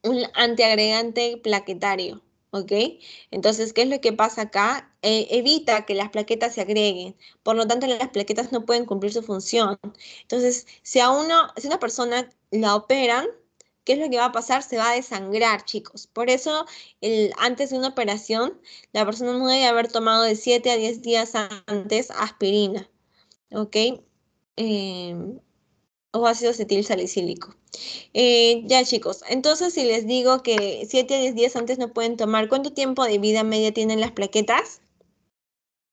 un antiagregante plaquetario. ¿ok? Entonces, ¿qué es lo que pasa acá? Eh, evita que las plaquetas se agreguen, por lo tanto las plaquetas no pueden cumplir su función. Entonces, si a una, si una persona la operan, ¿qué es lo que va a pasar? Se va a desangrar, chicos. Por eso, el, antes de una operación, la persona no debe haber tomado de 7 a 10 días antes aspirina, ¿ok? Em, o ácido acetil salicílico. Eh, ya chicos, entonces si les digo que 7 a 10 días antes no pueden tomar, ¿cuánto tiempo de vida media tienen las plaquetas?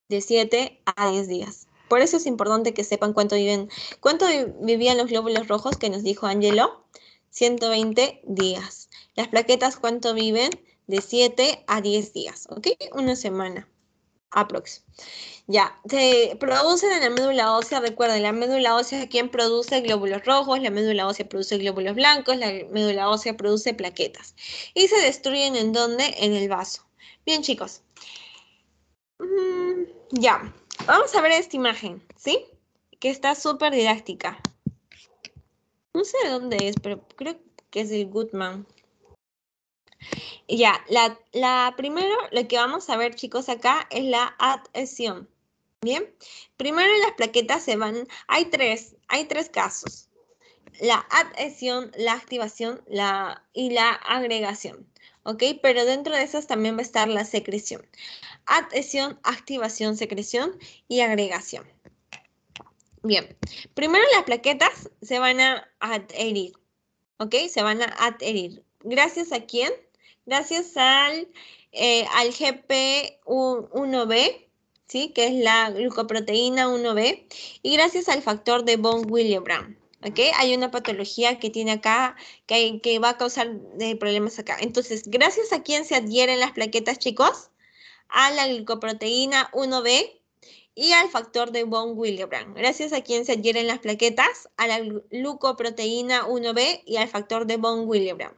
De 7 a 10 días. Por eso es importante que sepan cuánto viven, cuánto vivían los glóbulos rojos que nos dijo Angelo, 120 días. Las plaquetas, ¿cuánto viven? De 7 a 10 días, ¿ok? Una semana. Aprox. Ya, se producen en la médula ósea, recuerden, la médula ósea es quien produce glóbulos rojos, la médula ósea produce glóbulos blancos, la médula ósea produce plaquetas. Y se destruyen en dónde? En el vaso. Bien, chicos. Mm, ya, vamos a ver esta imagen, ¿sí? Que está súper didáctica. No sé de dónde es, pero creo que es el Goodman. Ya, la, primero, lo que vamos a ver, chicos, acá es la adhesión. Bien, primero las plaquetas se van, hay tres, hay tres casos. La adhesión, la activación la, y la agregación. ¿ok? Pero dentro de esas también va a estar la secreción. Adhesión, activación, secreción y agregación. Bien, primero las plaquetas se van a adherir, ¿ok? Se van a adherir. ¿Gracias a quién? gracias al, eh, al GP1B, ¿sí? que es la glucoproteína 1B, y gracias al factor de von Willebrand. ¿okay? Hay una patología que tiene acá, que, que va a causar eh, problemas acá. Entonces, gracias a quién se adhieren las plaquetas, chicos, a la glucoproteína 1B y al factor de von Willebrand. Gracias a quien se adhieren las plaquetas, a la glucoproteína 1B y al factor de von Willebrand.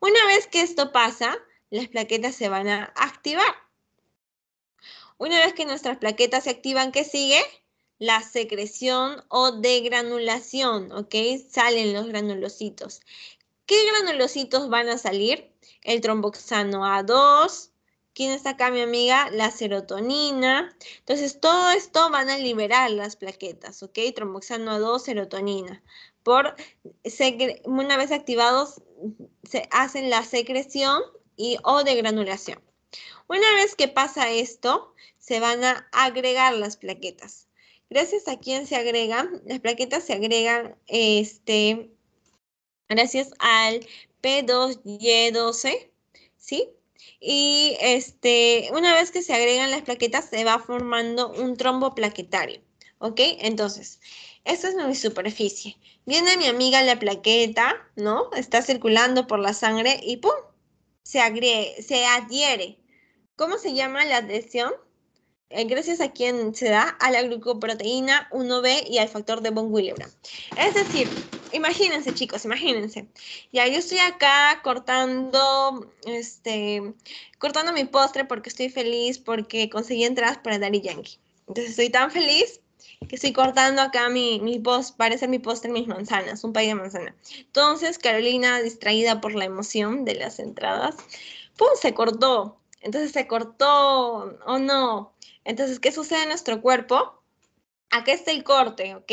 Una vez que esto pasa, las plaquetas se van a activar. Una vez que nuestras plaquetas se activan, ¿qué sigue? La secreción o degranulación, ¿ok? Salen los granulocitos. ¿Qué granulocitos van a salir? El tromboxano A2, ¿quién está acá, mi amiga? La serotonina. Entonces, todo esto van a liberar las plaquetas, ¿ok? Tromboxano A2, serotonina. Por, una vez activados, se hacen la secreción y, o de granulación Una vez que pasa esto, se van a agregar las plaquetas. Gracias a quién se agregan, las plaquetas se agregan este, gracias al P2Y12, ¿sí? Y este, una vez que se agregan las plaquetas, se va formando un trombo plaquetario, ¿ok? Entonces, esta es mi superficie. Viene mi amiga la plaqueta, ¿no? Está circulando por la sangre y ¡pum! Se, adhiere. ¿Cómo se llama la adhesión? Eh, gracias a quién se da a la glucoproteína 1B y al factor de von Willebrand. Es decir, imagínense chicos, imagínense. Ya yo estoy acá cortando, este, cortando mi postre porque estoy feliz porque conseguí entradas para Dari Yankee. Entonces estoy tan feliz que estoy cortando acá mi, mi post, parece mi en mis manzanas, un pay de manzana. Entonces, Carolina, distraída por la emoción de las entradas, ¡pum! se cortó. Entonces se cortó, oh no. Entonces, ¿qué sucede en nuestro cuerpo? Aquí está el corte, ¿ok?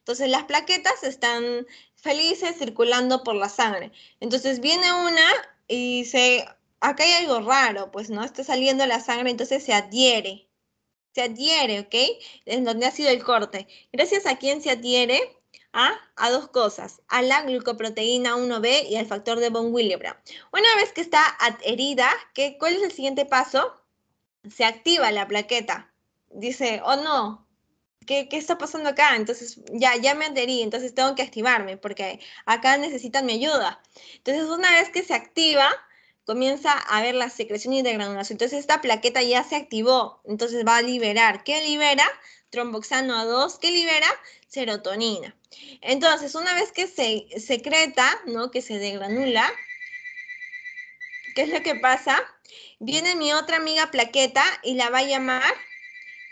Entonces las plaquetas están felices circulando por la sangre. Entonces viene una y se, acá hay algo raro, pues no está saliendo la sangre, entonces se adhiere, adhiere, ¿ok? En donde ha sido el corte. Gracias a quién se adhiere, a, a, dos cosas, a la glucoproteína 1B y al factor de von Willebrand. Una vez que está adherida, ¿qué, ¿cuál es el siguiente paso? Se activa la plaqueta. Dice, oh no, ¿qué, ¿qué, está pasando acá? Entonces, ya, ya me adherí, entonces tengo que activarme porque acá necesitan mi ayuda. Entonces, una vez que se activa, comienza a haber la secreción y degranulación. Entonces esta plaqueta ya se activó, entonces va a liberar. ¿Qué libera? Tromboxano A2, ¿Qué libera serotonina. Entonces, una vez que se secreta, ¿no? Que se degranula, ¿qué es lo que pasa? Viene mi otra amiga plaqueta y la va a llamar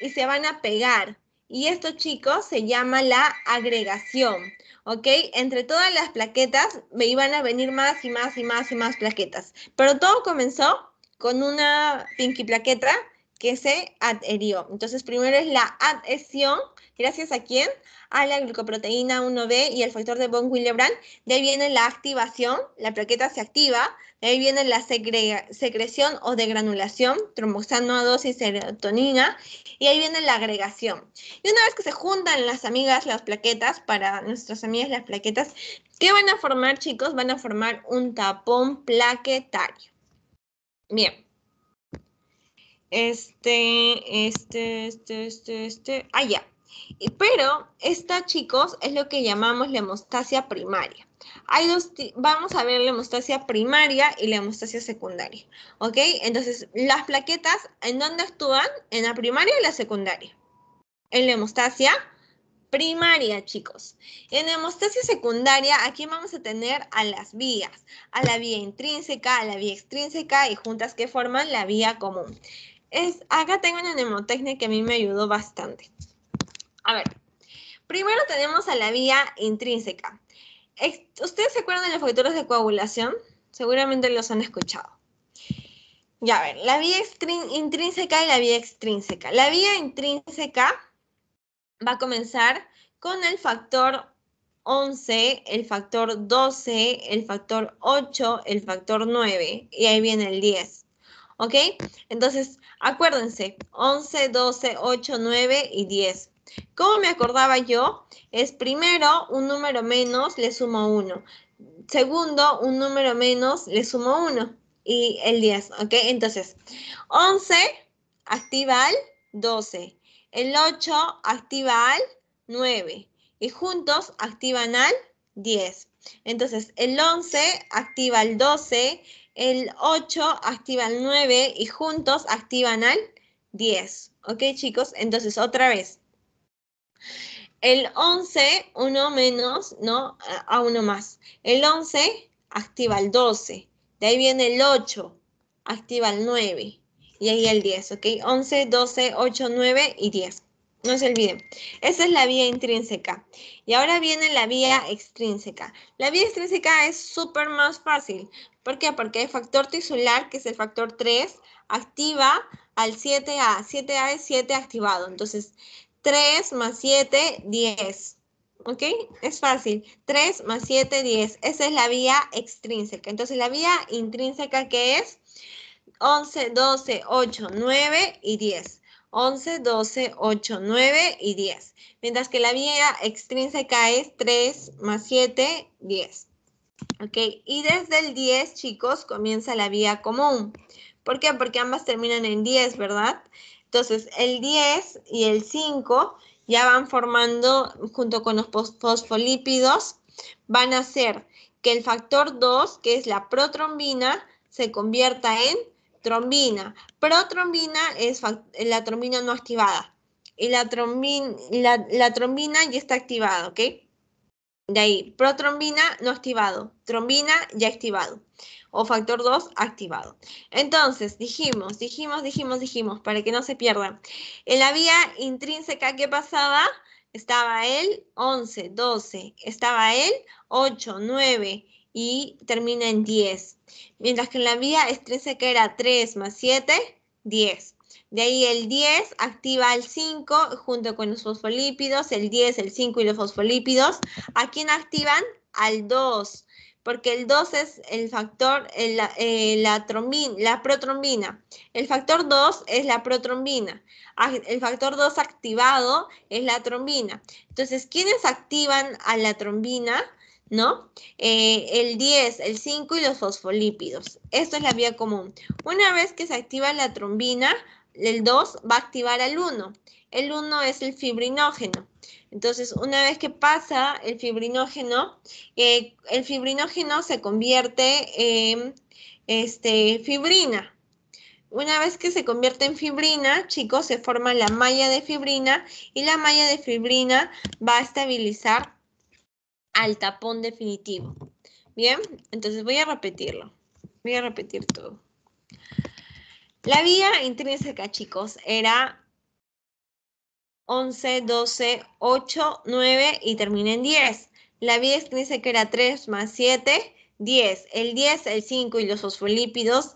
y se van a pegar. Y esto, chicos, se llama la agregación, ¿ok? Entre todas las plaquetas me iban a venir más y más y más y más plaquetas. Pero todo comenzó con una pinky plaqueta que se adherió. Entonces, primero es la adhesión ¿Gracias a quién? A la glucoproteína 1B y el factor de von Willebrand. De ahí viene la activación, la plaqueta se activa, de ahí viene la secreción o degranulación, tromboxano A2 y serotonina, y ahí viene la agregación. Y una vez que se juntan las amigas, las plaquetas, para nuestras amigas las plaquetas, ¿qué van a formar, chicos? Van a formar un tapón plaquetario. Bien. Este, este, este, este, este. Ah, ya. Pero esta, chicos, es lo que llamamos la hemostasia primaria. Hay vamos a ver la hemostasia primaria y la hemostasia secundaria, ¿ok? Entonces, las plaquetas, ¿en dónde actúan? En la primaria y la secundaria. En la hemostasia primaria, chicos. En la hemostasia secundaria, aquí vamos a tener a las vías, a la vía intrínseca, a la vía extrínseca y juntas que forman la vía común. Es, acá tengo una mnemotecnia que a mí me ayudó bastante. A ver, primero tenemos a la vía intrínseca. ¿Ustedes se acuerdan de los factores de coagulación? Seguramente los han escuchado. Ya, a ver, la vía intrínseca y la vía extrínseca. La vía intrínseca va a comenzar con el factor 11, el factor 12, el factor 8, el factor 9 y ahí viene el 10. ¿Ok? Entonces, acuérdense, 11, 12, 8, 9 y 10. ¿Cómo me acordaba yo? Es primero, un número menos le sumo 1. Segundo, un número menos le sumo 1. Y el 10, ¿ok? Entonces, 11 activa al 12. El 8 activa al 9. Y juntos activan al 10. Entonces, el 11 activa al 12. El 8 activa al 9. Y juntos activan al 10. ¿Ok, chicos? Entonces, otra vez. El 11, uno menos, ¿no? A uno más. El 11 activa el 12. De ahí viene el 8, activa el 9. Y ahí el 10, ¿ok? 11, 12, 8, 9 y 10. No se olviden. Esa es la vía intrínseca. Y ahora viene la vía extrínseca. La vía extrínseca es súper más fácil. ¿Por qué? Porque el factor tisular, que es el factor 3, activa al 7A. 7A es 7 activado. Entonces, 3 más 7, 10. ¿Ok? Es fácil. 3 más 7, 10. Esa es la vía extrínseca. Entonces, la vía intrínseca que es 11, 12, 8, 9 y 10. 11, 12, 8, 9 y 10. Mientras que la vía extrínseca es 3 más 7, 10. ¿Ok? Y desde el 10, chicos, comienza la vía común. ¿Por qué? Porque ambas terminan en 10, ¿verdad? Entonces, el 10 y el 5 ya van formando, junto con los fosfolípidos, van a hacer que el factor 2, que es la protrombina, se convierta en trombina. Protrombina es la trombina no activada. Y la, trombina ya está activada, ¿ok? De ahí, protrombina no activado, trombina ya activado o factor 2 activado. Entonces, dijimos, dijimos, dijimos, dijimos, para que no se pierdan. En la vía intrínseca que pasaba, estaba el 11, 12, estaba el 8, 9 y termina en 10. Mientras que en la vía extrínseca era 3 más 7, 10. De ahí el 10 activa al 5 junto con los fosfolípidos, el 10, el 5 y los fosfolípidos. ¿A quién activan? Al 2, porque el 2 es el factor, eh, la, la protrombina. El factor 2 es la protrombina. El factor 2 activado es la trombina. Entonces, ¿quiénes activan a la trombina? ¿no? Eh, el 10, el 5 y los fosfolípidos. Esto es la vía común. Una vez que se activa la trombina, el 2 va a activar al 1. El 1 es el fibrinógeno. Entonces, una vez que pasa el fibrinógeno, eh, el fibrinógeno se convierte en este, fibrina. Una vez que se convierte en fibrina, chicos, se forma la malla de fibrina y la malla de fibrina va a estabilizar al tapón definitivo. Bien, entonces voy a repetirlo. Voy a repetir todo. La vía intrínseca, chicos, era 11, 12, 8, 9 y termina en 10. La vía extrínseca era 3 más 7, 10. El 10, el 5 y los fosfolípidos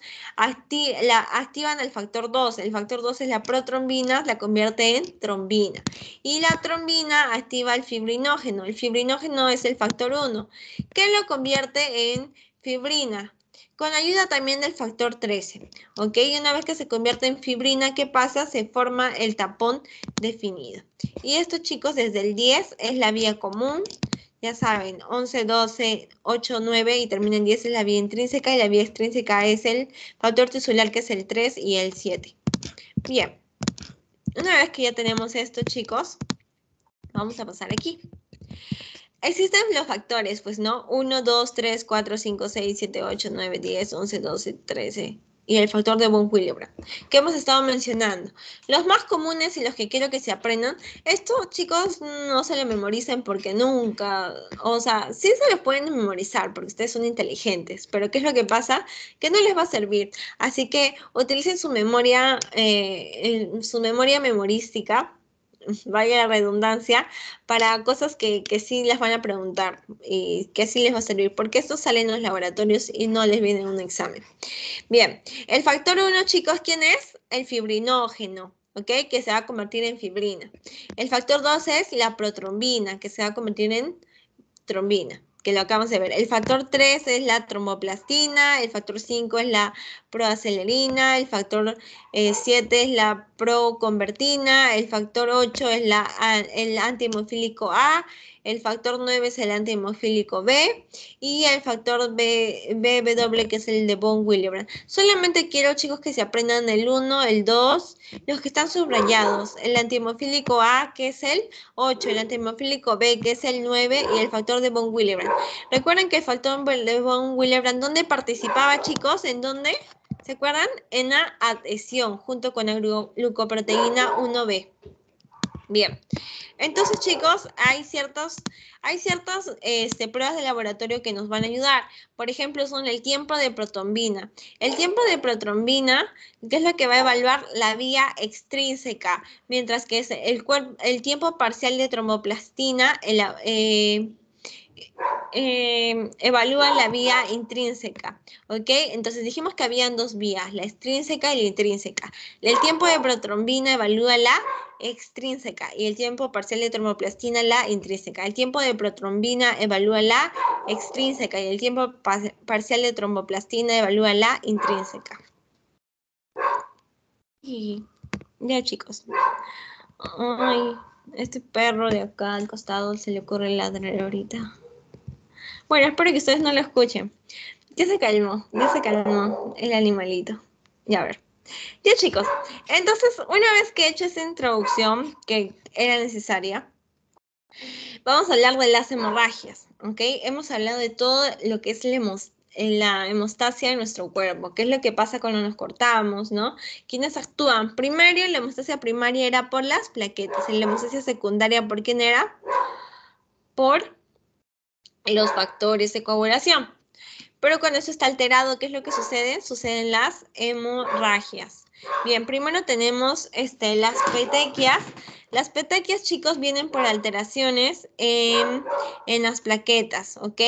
la, activan el factor 2. El factor 2 es la protrombina, la convierte en trombina. Y la trombina activa el fibrinógeno. El fibrinógeno es el factor 1, que lo convierte en fibrina con ayuda también del factor 13. ¿Ok? Y una vez que se convierte en fibrina, ¿qué pasa? Se forma el tapón definido. Y esto, chicos, desde el 10 es la vía común. Ya saben, 11, 12, 8, 9 y termina en 10 es la vía intrínseca y la vía extrínseca es el factor tisular que es el 3 y el 7. Bien, una vez que ya tenemos esto, chicos, vamos a pasar aquí. Existen los factores, pues, ¿no? 1, 2, 3, 4, 5, 6, 7, 8, 9, 10, 11, 12, 13 y el factor de von Willebrand, que hemos estado mencionando. Los más comunes y los que quiero que se aprendan, esto chicos no se lo memoricen porque nunca, o sea, sí se los pueden memorizar porque ustedes son inteligentes, pero ¿qué es lo que pasa? Que no les va a servir. Así que utilicen su memoria, eh, su memoria memorística vaya la redundancia, para cosas que, sí las van a preguntar y que sí les va a servir, porque esto sale en los laboratorios y no les viene un examen. Bien, el factor 1, chicos, ¿quién es? El fibrinógeno. ¿ok? Que se va a convertir en fibrina. El factor 2 es la protrombina, que se va a convertir en trombina, que lo acabamos de ver. El factor 3 es la tromoplastina, el factor 5 es la proacelerina, el factor 7 eh, es la proconvertina, el factor 8 es la, el antihemofílico A, el factor 9 es el antihemofílico B y el factor B, BW que es el de von Willebrand. Solamente quiero chicos que se aprendan el 1, el 2, los que están subrayados, el antihemofílico A que es el 8, el antihemofílico B que es el 9 y el factor de von Willebrand. Recuerden que el factor de von Willebrand, ¿dónde participaba chicos? ¿En dónde? ¿Se acuerdan? En la adhesión junto con la glucoproteína 1B. Bien, entonces chicos, hay ciertos, hay ciertas este, pruebas de laboratorio que nos van a ayudar. Por ejemplo, son el tiempo de protrombina. El tiempo de protrombina, que es lo que va a evaluar la vía extrínseca, mientras que es el, el tiempo parcial de tromboplastina, el, eh, evalúa la vía intrínseca, ¿ok? Entonces dijimos que habían dos vías, la extrínseca y la intrínseca. El tiempo de protrombina evalúa la extrínseca y el tiempo parcial de tromboplastina la intrínseca. El tiempo de protrombina evalúa la extrínseca y el tiempo parcial de tromboplastina evalúa la intrínseca. Y ya chicos. Ay, este perro de acá al costado se le ocurre ladrar ahorita. Bueno, espero que ustedes no lo escuchen. Ya se calmó, ya se calmó el animalito. Ya ver. Ya chicos, entonces una vez que he hecho esa introducción que era necesaria, vamos a hablar de las hemorragias, ¿ok? Hemos hablado de todo lo que es la hemostasia en nuestro cuerpo, qué es lo que pasa cuando nos cortamos, ¿no? ¿Quiénes actúan? Primero, la hemostasia primaria era por las plaquetas, y la hemostasia secundaria, ¿por quién era? Por los factores de coagulación. Pero cuando eso está alterado, ¿qué es lo que sucede? Suceden las hemorragias. Bien, primero tenemos este, las petequias. Las petequias, chicos, vienen por alteraciones en, las plaquetas, ¿ok?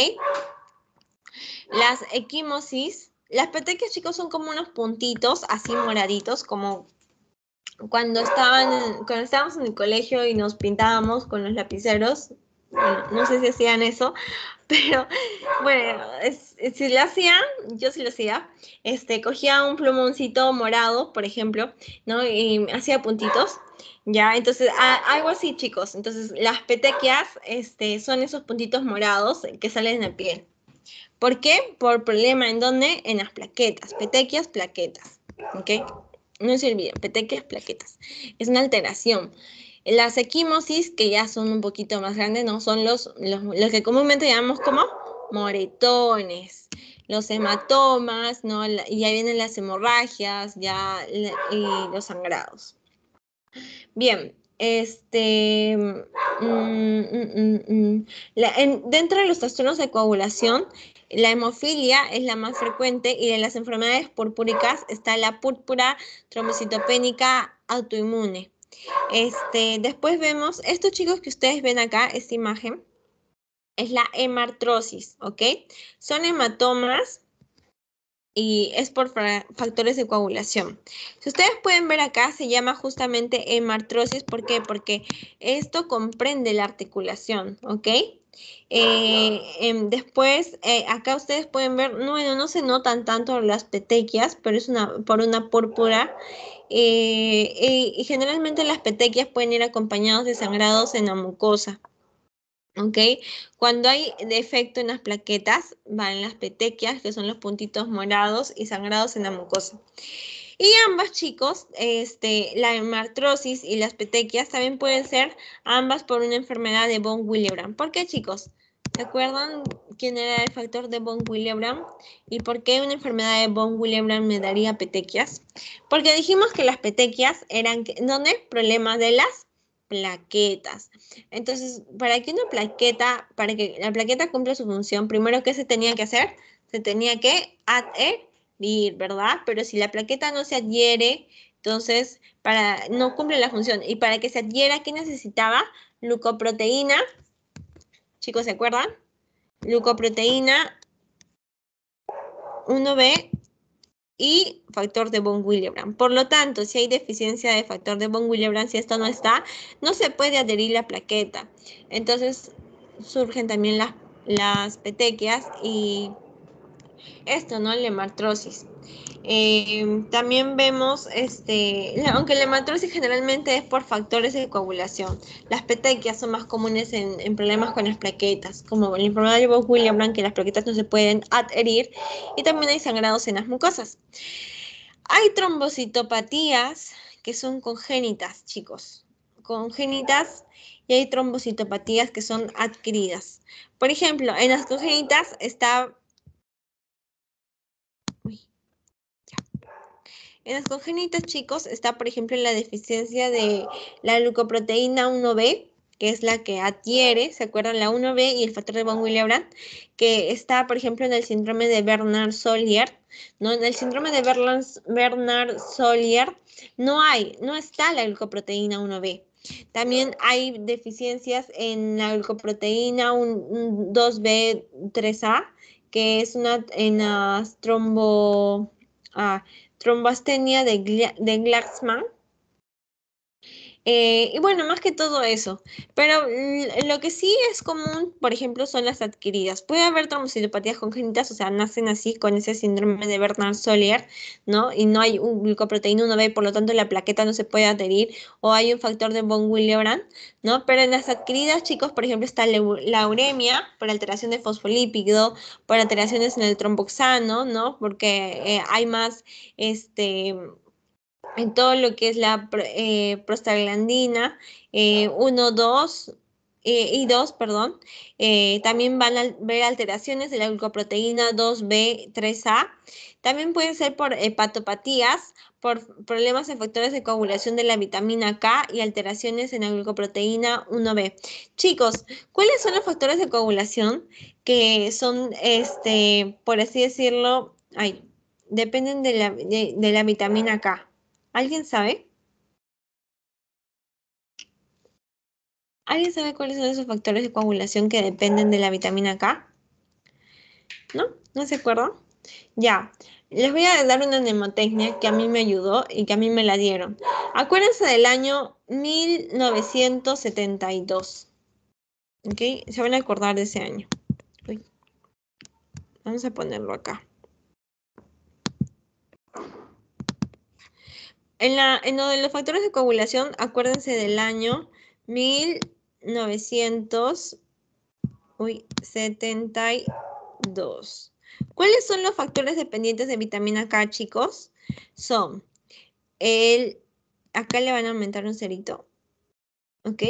Las equimosis. Las petequias, chicos, son como unos puntitos así moraditos, como cuando, estaban, cuando estábamos en el colegio y nos pintábamos con los lapiceros, no sé si hacían eso, pero bueno, eh, si lo hacían, yo sí lo hacía, este, cogía un plumoncito morado, por ejemplo, ¿no? Y hacía puntitos, ¿ya? Entonces, algo así, chicos. Entonces, las petequias este, son esos puntitos morados que salen en la piel. ¿Por qué? Por problema en dónde? En las plaquetas, petequias, plaquetas, ¿ok? No se olviden, petequias, plaquetas. Es una alteración. Las equimosis, que ya son un poquito más grandes, ¿no? Son los, los, que comúnmente llamamos como moretones, los hematomas, Y ya vienen las hemorragias, ya y los sangrados. Bien, este, mm, mm, mm, dentro de los trastornos de coagulación, la hemofilia es la más frecuente y de las enfermedades purpúricas está la púrpura trombocitopénica autoinmune. Este, después vemos estos chicos que ustedes ven acá, esta imagen, es la hemartrosis, ¿ok? Son hematomas y es por factores de coagulación. Si ustedes pueden ver acá, se llama justamente hemartrosis. ¿Por qué? Porque esto comprende la articulación, ¿ok? Eh, em, después, eh, acá ustedes pueden ver, no, bueno, no se notan tanto las petequias, pero es una, por una púrpura. Eh, y generalmente las petequias pueden ir acompañadas de sangrados en la mucosa. Cuando hay defecto en las plaquetas, van las petequias, que son los puntitos morados y sangrados en la mucosa. Y ambas, chicos, este, la hemartrosis y las petequias también pueden ser ambas por una enfermedad de von Willebrand. ¿Por qué, chicos? ¿Se acuerdan quién era el factor de von Willebrand? ¿Y por qué una enfermedad de von Willebrand me daría petequias? Porque dijimos que las petequias eran, ¿dónde? problema de las plaquetas. Entonces, para que una plaqueta, para que la plaqueta cumpla su función, primero, ¿qué se tenía que hacer? Se tenía que adherir ¿verdad? Pero si la plaqueta no se adhiere, entonces para, no cumple la función. Y para que se adhiera, ¿qué necesitaba? Glucoproteína. Chicos, ¿se acuerdan? Glucoproteína 1B y factor de von Willebrand. Por lo tanto, si hay deficiencia de factor de von Willebrand, si esto no está, no se puede adherir la plaqueta. Entonces surgen también las, las petequias y esto, ¿no? La hematrosis. Em, también vemos, este, aunque la hematrosis generalmente es por factores de coagulación, las petequias son más comunes en, problemas con las plaquetas, como el informó de bob que las plaquetas no se pueden adherir, y también hay sangrados en las mucosas. Hay trombocitopatías que son congénitas, chicos, congénitas y hay trombocitopatías que son adquiridas. Por ejemplo, en las congénitas está En las congénitas, chicos está, por ejemplo, la deficiencia de la glucoproteína 1B, que es la que adquiere, ¿se acuerdan? La 1B y el factor de von Willebrand, que está, por ejemplo, en el síndrome de Bernard-Sollier, ¿no? En el síndrome de Bernard-Sollier no hay, no está la glucoproteína 1B. También hay deficiencias en la glucoproteína 2B3A, que es una en trombo... Ah, trombastenia de, de Glaxman eh, y bueno, más que todo eso. Pero mm, lo que sí es común, por ejemplo, son las adquiridas. Puede haber trombocitopatías congénitas, o sea, nacen así con ese síndrome de Bernard Solier, ¿no? Y no hay un glucoproteína 1B, por lo tanto la plaqueta no se puede adherir, o hay un factor de von Willebrand, ¿no? Pero en las adquiridas, chicos, por ejemplo, está la uremia por alteración de fosfolípido, por alteraciones en el tromboxano, ¿no? Porque eh, hay más, este en todo lo que es la eh, prostaglandina 1, eh, 2 eh, y 2, perdón. también van a ver alteraciones de la glucoproteína 2B3A. También pueden ser por hepatopatías, por problemas en factores de coagulación de la vitamina K y alteraciones en la glucoproteína 1B. Chicos, ¿cuáles son los factores de coagulación que son, este, por así decirlo, ay, dependen de la vitamina K? ¿Alguien sabe? ¿Alguien sabe cuáles son esos factores de coagulación que dependen de la vitamina K? ¿No? ¿No se acuerdan? Ya, les voy a dar una mnemotecnia que a mí me ayudó y que a mí me la dieron. Acuérdense del año 1972. ¿Ok? Se van a acordar de ese año. Vamos a ponerlo acá. En, lo de los factores de coagulación, acuérdense del año 1972. ¿Cuáles son los factores dependientes de vitamina K, chicos? Son el... Acá le van a aumentar un cerito. ¿Ok?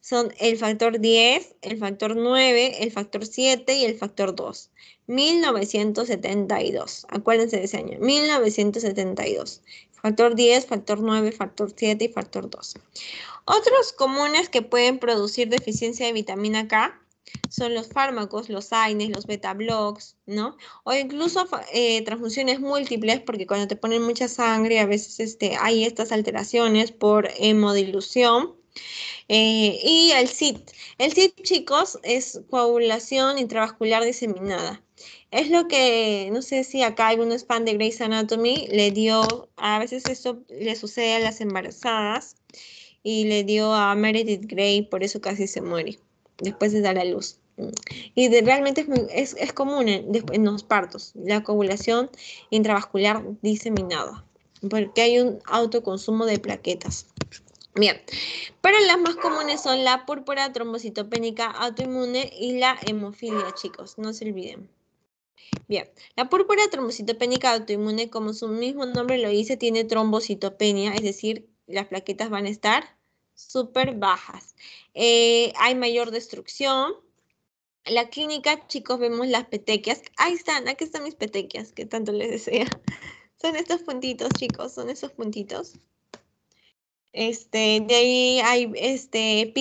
Son el factor 10, el factor 9, el factor 7 y el factor 2. 1972. Acuérdense de ese año. 1972 factor 10, factor 9, factor 7 y factor 12. Otros comunes que pueden producir deficiencia de vitamina K son los fármacos, los AINES, los beta blocks, ¿no? O incluso eh, transfusiones múltiples, porque cuando te ponen mucha sangre a veces este, hay estas alteraciones por hemodilución. Eh, y el CIT. El CIT, chicos, es coagulación intravascular diseminada. Es lo que, no sé si acá hay algunos fan de Grey's Anatomy le dio, a veces esto le sucede a las embarazadas y le dio a Meredith Grey, por eso casi se muere después de dar a luz. Y realmente es, es común en, en, los partos, la coagulación intravascular diseminada, porque hay un autoconsumo de plaquetas. Bien, pero las más comunes son la púrpura trombocitopénica autoinmune y la hemofilia, chicos, no se olviden. Bien, la púrpura trombocitopénica autoinmune, como su mismo nombre lo dice, tiene trombocitopenia, es decir, las plaquetas van a estar súper bajas. Eh, hay mayor destrucción. la clínica, chicos, vemos las petequias. Ahí están, aquí están mis petequias, que tanto les desea. Son estos puntitos, chicos, son esos puntitos. Este, de ahí hay este,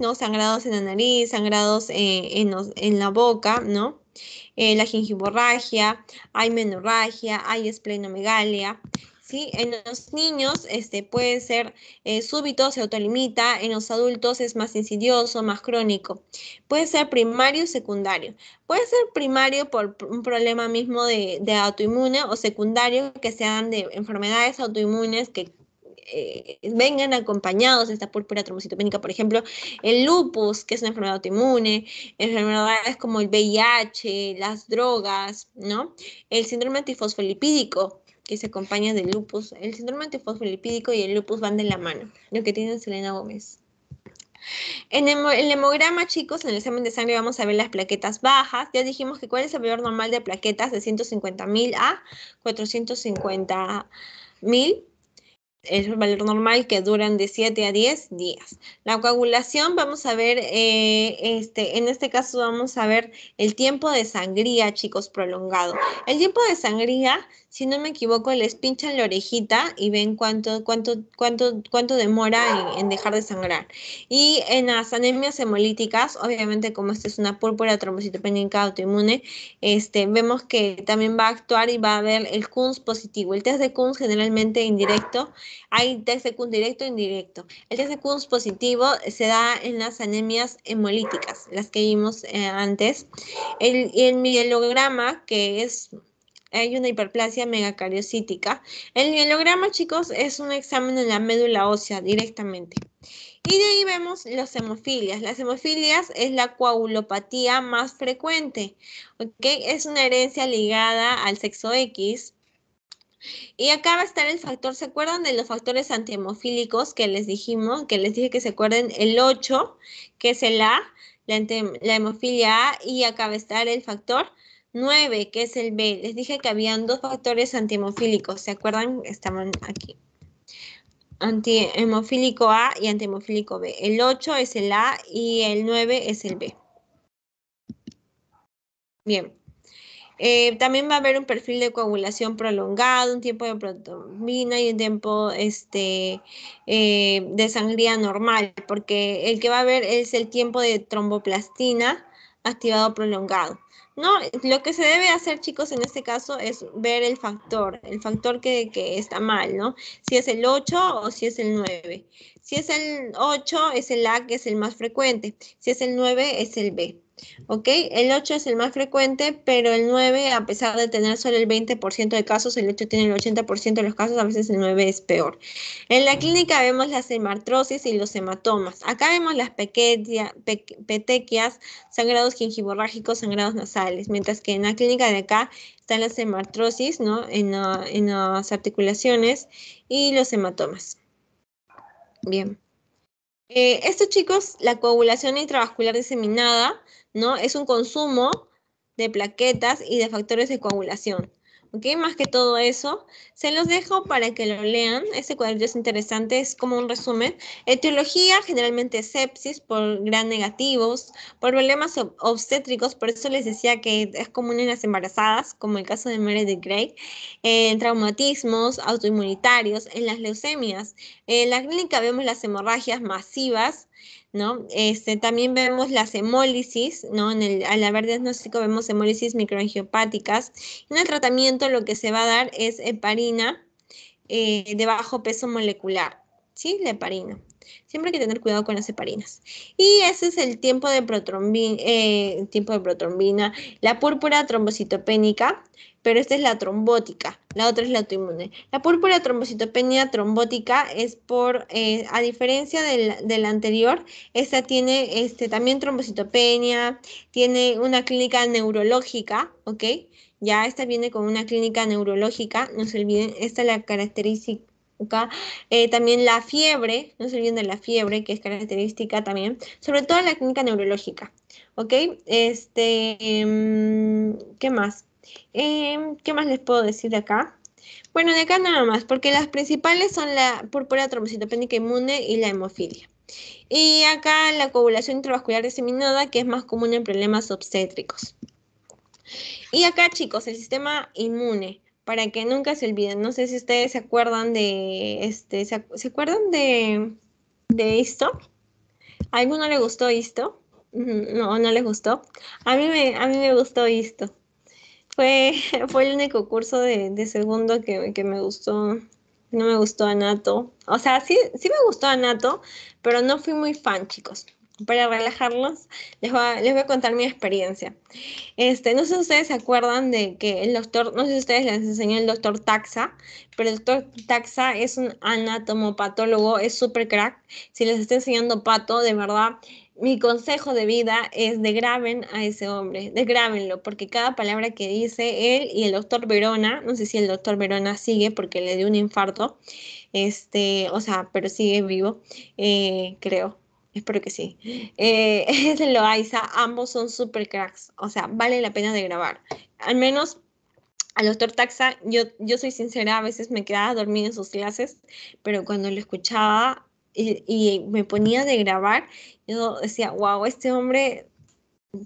¿no? Sangrados en la nariz, sangrados eh, en la boca, ¿no? Eh, la gingivorragia, hay menorragia, hay esplenomegalia. ¿Sí? En los niños este, puede ser eh, súbito, se autolimita, en los adultos es más insidioso, más crónico. Puede ser primario o secundario. Puede ser primario por un problema mismo de, de autoinmune o secundario que sean de enfermedades autoinmunes que eh, vengan acompañados de esta púrpura trombocitopénica, por ejemplo, el lupus, que es una enfermedad autoinmune, enfermedades como el VIH, las drogas, ¿no? El síndrome antifosfolipídico, que se acompaña del lupus. El síndrome antifosfolipídico y el lupus van de la mano, lo que tiene Selena Gómez. En el hemograma, chicos, en el examen de sangre vamos a ver las plaquetas bajas. Ya dijimos que cuál es el valor normal de plaquetas de 150.000 a 450.000 es un valor normal que duran de 7 a 10 días. La coagulación, vamos a ver, eh, este, en este caso vamos a ver el tiempo de sangría, chicos, prolongado. El tiempo de sangría, si no me equivoco, les pinchan la orejita y ven cuánto, cuánto, cuánto, cuánto demora en, dejar de sangrar. Y en las anemias hemolíticas, obviamente como esta es una púrpura trombocitopénica autoinmune, este, vemos que también va a actuar y va a haber el CUNS positivo. El test de CUNS generalmente indirecto hay secund directo e indirecto. El secund positivo se da en las anemias hemolíticas, las que vimos eh, antes. El, el mielograma, que es hay una hiperplasia megacariocítica. El mielograma, chicos, es un examen en la médula ósea directamente. Y de ahí vemos las hemofilias. Las hemofilias es la coagulopatía más frecuente, ¿ok? Es una herencia ligada al sexo X y acá va a estar el factor, ¿se acuerdan de los factores antihemofílicos que les dijimos, que les dije que se acuerden? El 8, que es el A, la, hemofilia A, y acá va a estar el factor 9, que es el B. Les dije que habían dos factores antihemofílicos, ¿se acuerdan? Estaban aquí. Antihemofílico A y antihemofílico B. El 8 es el A y el 9 es el B. Bien. Eh, también va a haber un perfil de coagulación prolongado, un tiempo de protomina y un tiempo este, eh, de sangría normal, porque el que va a haber es el tiempo de tromboplastina activado prolongado. No, lo que se debe hacer, chicos, en este caso es ver el factor, el factor que, está mal, ¿no? Si es el 8 o si es el 9. Si es el 8, es el A, que es el más frecuente. Si es el 9, es el B. ¿Ok? El 8 es el más frecuente, pero el 9, a pesar de tener solo el 20% de casos, el 8 tiene el 80% de los casos, a veces el 9 es peor. En la clínica vemos las hemartrosis y los hematomas. Acá vemos las petequias, sangrados gingivorrágicos, sangrados nasales, mientras que en la clínica de acá están las hemartrosis, ¿no? en las articulaciones y los hematomas. Bien. Eh, estos chicos, la coagulación intravascular diseminada, ¿no? Es un consumo de plaquetas y de factores de coagulación. ¿ok? Más que todo eso, se los dejo para que lo lean. ese cuadrito es interesante, es como un resumen. Etiología, generalmente sepsis por gran negativos, por problemas obstétricos, por eso les decía que es común en las embarazadas, como el caso de Meredith Gray, en traumatismos autoinmunitarios, en las leucemias. En la clínica vemos las hemorragias masivas, ¿no? Este, también vemos las hemólisis, ¿no? En el, al haber diagnóstico vemos hemólisis microangiopáticas. En el tratamiento lo que se va a dar es heparina eh, de bajo peso molecular, ¿sí? La heparina. Siempre hay que tener cuidado con las heparinas. Y ese es el tiempo de, protrombina, eh, tiempo de protrombina, la púrpura trombocitopénica, pero esta es la trombótica. La otra es la autoinmune. La púrpura trombocitopenia trombótica es por, eh, a diferencia del, la anterior, esta tiene este, también trombocitopenia, tiene una clínica neurológica, ¿ok? Ya esta viene con una clínica neurológica, no se olviden, esta es la característica eh, también la fiebre, no se olviden de la fiebre, que es característica también, sobre todo la clínica neurológica. ¿Ok? Este, em, ¿qué más? Em, ¿Qué más les puedo decir de acá? Bueno, de acá nada más, porque las principales son la púrpura trombocitopénica inmune y la hemofilia. Y acá la coagulación intravascular diseminada, que es más común en problemas obstétricos. Y acá, chicos, el sistema inmune, para que nunca se olviden. No sé si ustedes se acuerdan de este, ¿se, acuerdan de, esto? ¿A alguno le gustó esto? No, no les gustó. A mí a mí me gustó esto. Fue, fue el único curso de, segundo que, me gustó. No me gustó Anato. O sea, sí, sí me gustó Anato, pero no fui muy fan, chicos. Para relajarlos, les voy, a, voy a contar mi experiencia. Este, no sé si ustedes se acuerdan de que el doctor, no sé si ustedes les enseñó el doctor Taxa, pero el doctor Taxa es un anatomopatólogo, es súper crack. Si les está enseñando pato, de verdad, mi consejo de vida es desgraben a ese hombre, desgrábenlo, porque cada palabra que dice él y el doctor Verona, no sé si el doctor Verona sigue porque le dio un infarto, este, o sea, pero sigue vivo, eh, creo. Espero que sí. Eh, es de Loaiza, ambos son super cracks. O sea, vale la pena de grabar. Al menos al doctor Taxa, yo, yo soy sincera, a veces me quedaba dormida en sus clases, pero cuando lo escuchaba y, me ponía de grabar, yo decía, wow, este hombre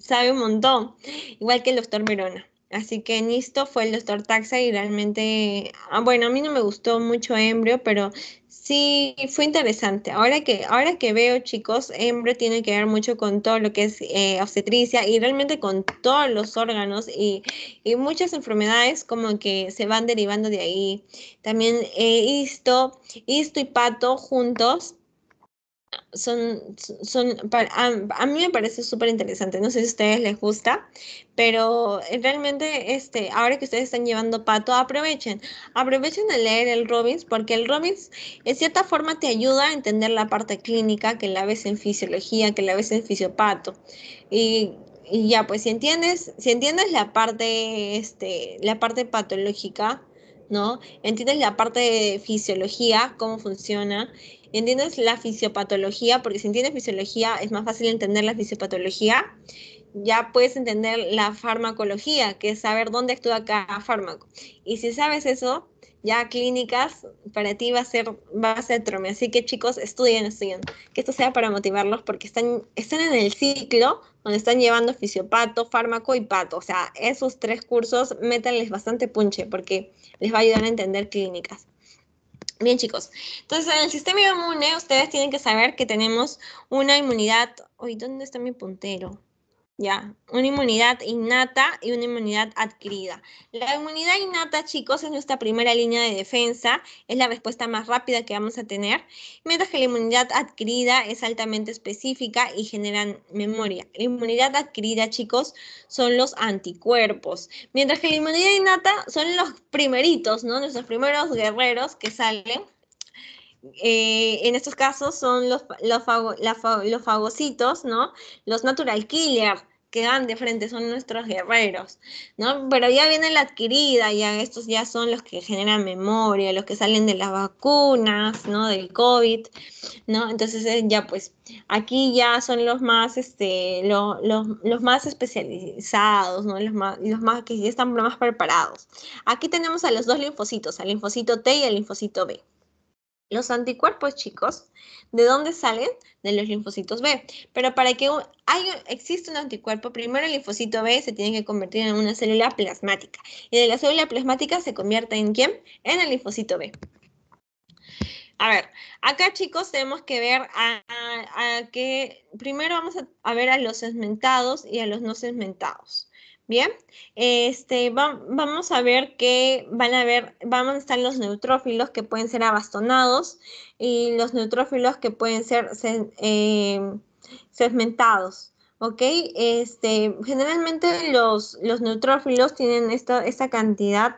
sabe un montón, igual que el doctor Verona. Así que en esto fue el doctor Taxa y realmente, ah, bueno, a mí no me gustó mucho Embrio, pero sí fue interesante. Ahora que, ahora que veo, chicos, Embrio tiene que ver mucho con todo lo que es eh, obstetricia y realmente con todos los órganos y, y, muchas enfermedades como que se van derivando de ahí. También eh, esto y pato juntos son, son a, mí me parece súper interesante, no sé si a ustedes les gusta, pero eh, realmente este, ahora que ustedes están llevando pato, aprovechen, aprovechen de leer el Robbins, porque el Robbins en cierta forma te ayuda a entender la parte clínica que la ves en fisiología, que la ves en fisiopato. Y, y ya, pues si entiendes, si entiendes la parte, este, la parte patológica, ¿no? Entiendes la parte de fisiología, cómo funciona, entiendes la fisiopatología, porque si entiendes fisiología es más fácil entender la fisiopatología, ya puedes entender la farmacología, que es saber dónde actúa cada fármaco. Y si sabes eso, ya clínicas para ti va a ser base Así que chicos, estudien, estudien. Que esto sea para motivarlos porque están, están en el ciclo donde están llevando fisiopato, fármaco y pato. O sea, esos tres cursos métanles bastante punche porque les va a ayudar a entender clínicas. Bien chicos, entonces en el sistema inmune ustedes tienen que saber que tenemos una inmunidad, hoy ¿dónde está mi puntero? Ya, una inmunidad innata y una inmunidad adquirida. La inmunidad innata, chicos, es nuestra primera línea de defensa, es la respuesta más rápida que vamos a tener, mientras que la inmunidad adquirida es altamente específica y generan memoria. La inmunidad adquirida, chicos, son los anticuerpos, mientras que la inmunidad innata son los primeritos, ¿no? Nuestros primeros guerreros que salen eh, en estos casos son los, los, fagocitos, ¿no? Los natural killer que dan de frente, son nuestros guerreros, ¿no? Pero ya viene la adquirida, ya estos ya son los que generan memoria, los que salen de las vacunas, ¿no? Del COVID, ¿no? Entonces eh, ya pues aquí ya son los más, este, los, más especializados, ¿no? Los más, los más que están más preparados. Aquí tenemos a los dos linfocitos, al linfocito T y al linfocito B. Los anticuerpos, chicos, ¿de dónde salen? De los linfocitos B. Pero para que exista un anticuerpo, primero el linfocito B se tiene que convertir en una célula plasmática. Y de la célula plasmática se convierte en quién? En el linfocito B. A ver, acá chicos tenemos que ver a, que primero vamos a, a ver a los segmentados y a los no segmentados. Bien, este, vamos a ver que van a ver, van a estar los neutrófilos que pueden ser abastonados y los neutrófilos que pueden ser eh, segmentados. ¿ok? Este, generalmente los, los neutrófilos tienen esta, esta cantidad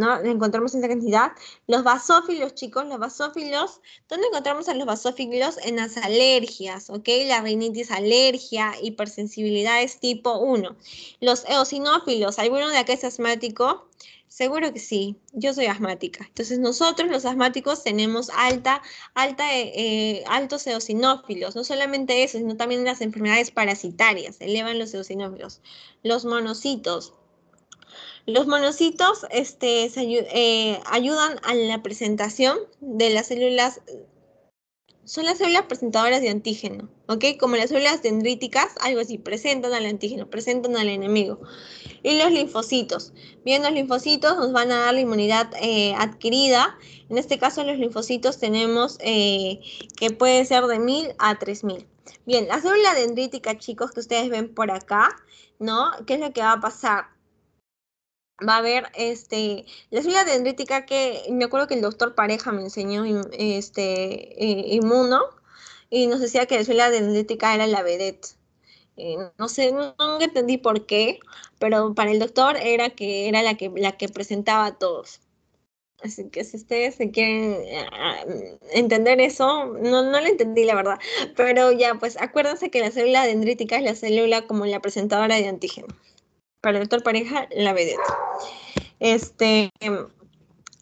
¿no? Encontramos esa cantidad. Los basófilos, chicos, los basófilos, ¿dónde encontramos a los basófilos? En las alergias, ¿ok? La rinitis, alergia, es tipo 1. Los eosinófilos, ¿alguno de acá es asmático? Seguro que sí, yo soy asmática. Entonces nosotros los asmáticos tenemos alta, alta, eh, eh, altos eosinófilos. No solamente eso, sino también las enfermedades parasitarias elevan los eosinófilos. Los monocitos, los monocitos este, eh, ayudan a la presentación de las células, son las células presentadoras de antígeno, ¿ok? Como las células dendríticas, algo así, presentan al antígeno, presentan al enemigo. Y los linfocitos. Bien, los linfocitos nos van a dar la inmunidad eh, adquirida. En este caso, los linfocitos tenemos eh, que puede ser de 1000 a 3000. Bien, la célula dendrítica, chicos, que ustedes ven por acá, ¿no? ¿Qué es lo que va a pasar? va a haber este, la célula dendrítica que me acuerdo que el doctor Pareja me enseñó este, eh, inmuno y nos decía que la célula dendrítica era la vedette. Eh, no sé, no, entendí por qué, pero para el doctor era que era la que, la que presentaba a todos. Así que si ustedes se quieren ah, entender eso, no, no lo entendí la verdad, pero ya, pues acuérdense que la célula dendrítica es la célula como la presentadora de antígeno para el doctor pareja, la vedette. Este,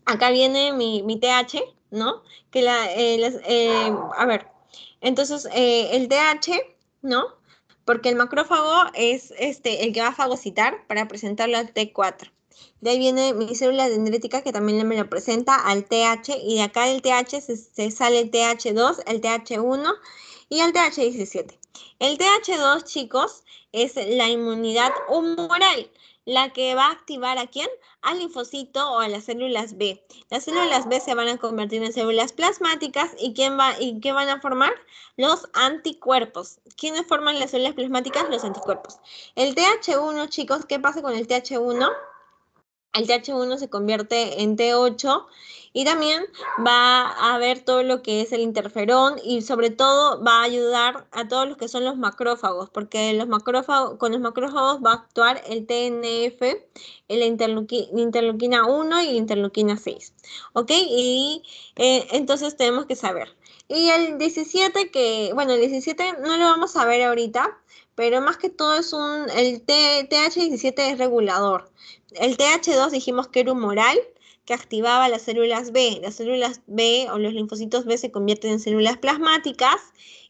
acá viene mi, TH, ¿no? Que la, eh, eh, a ver, entonces eh, el TH, ¿no? Porque el macrófago es este, el que va a fagocitar para presentarlo al T4. De ahí viene mi célula dendrítica que también me lo presenta al TH y de acá del TH se sale el TH2, el TH1 y el TH17. El TH2, chicos, es la inmunidad humoral, la que va a activar a quién? Al linfocito o a las células B. Las células B se van a convertir en células plasmáticas y ¿quién va, y qué van a formar? Los anticuerpos. ¿Quiénes forman las células plasmáticas? Los anticuerpos. El TH1, chicos, ¿qué pasa con el TH1? el TH1 se convierte en T8 y también va a ver todo lo que es el interferón y sobre todo va a ayudar a todos los que son los macrófagos, porque los macrófagos, con los macrófagos va a actuar el TNF, la interloquina 1 y la interleuquina 6. ¿Ok? Y eh, entonces tenemos que saber. Y el 17 que, bueno, el 17 no lo vamos a ver ahorita, pero más que todo es un, el TH17 es regulador. El TH2 dijimos que era humoral, que activaba las células B. Las células B o los linfocitos B se convierten en células plasmáticas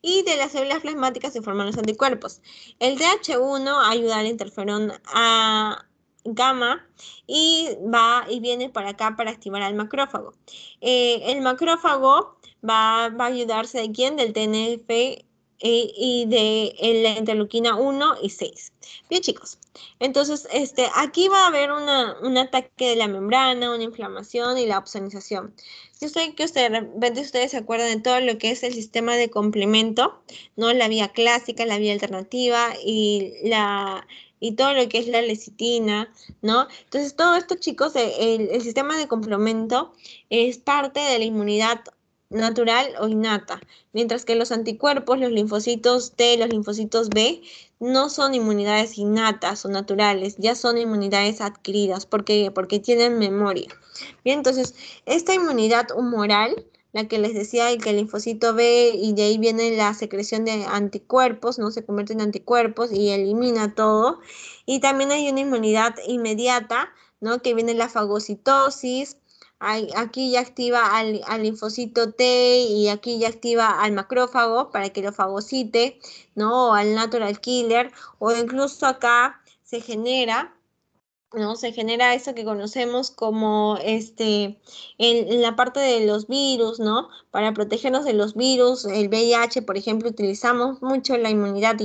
y de las células plasmáticas se forman los anticuerpos. El th 1 ayuda al interferón a gamma y va y viene para acá para activar al macrófago. Eh, el macrófago va, va, a ayudarse de quién? Del TNF y, de la interleuquina 1 y 6. Bien chicos, entonces este, aquí va a haber un ataque de la membrana, una inflamación y la opsonización. Yo sé que ustedes, de repente ustedes se acuerdan de todo lo que es el sistema de complemento, ¿no? La vía clásica, la vía alternativa y la, y todo lo que es la lecitina, ¿no? Entonces, todo esto, chicos, el, el, sistema de complemento es parte de la inmunidad natural o innata, mientras que los anticuerpos, los linfocitos T, los linfocitos B, no son inmunidades innatas o naturales, ya son inmunidades adquiridas. ¿Por qué? Porque tienen memoria. Bien, entonces, esta inmunidad humoral, la que les decía, el que el linfocito B y de ahí viene la secreción de anticuerpos, no se convierte en anticuerpos y elimina todo. Y también hay una inmunidad inmediata, ¿no? Que viene la fagocitosis, aquí ya activa al, linfocito T y aquí ya activa al macrófago para que lo fagocite, ¿no? al natural killer, o incluso acá se genera, ¿no? Se genera eso que conocemos como, este, en, la parte de los virus, ¿no? Para protegernos de los virus, el VIH, por ejemplo, utilizamos mucho la inmunidad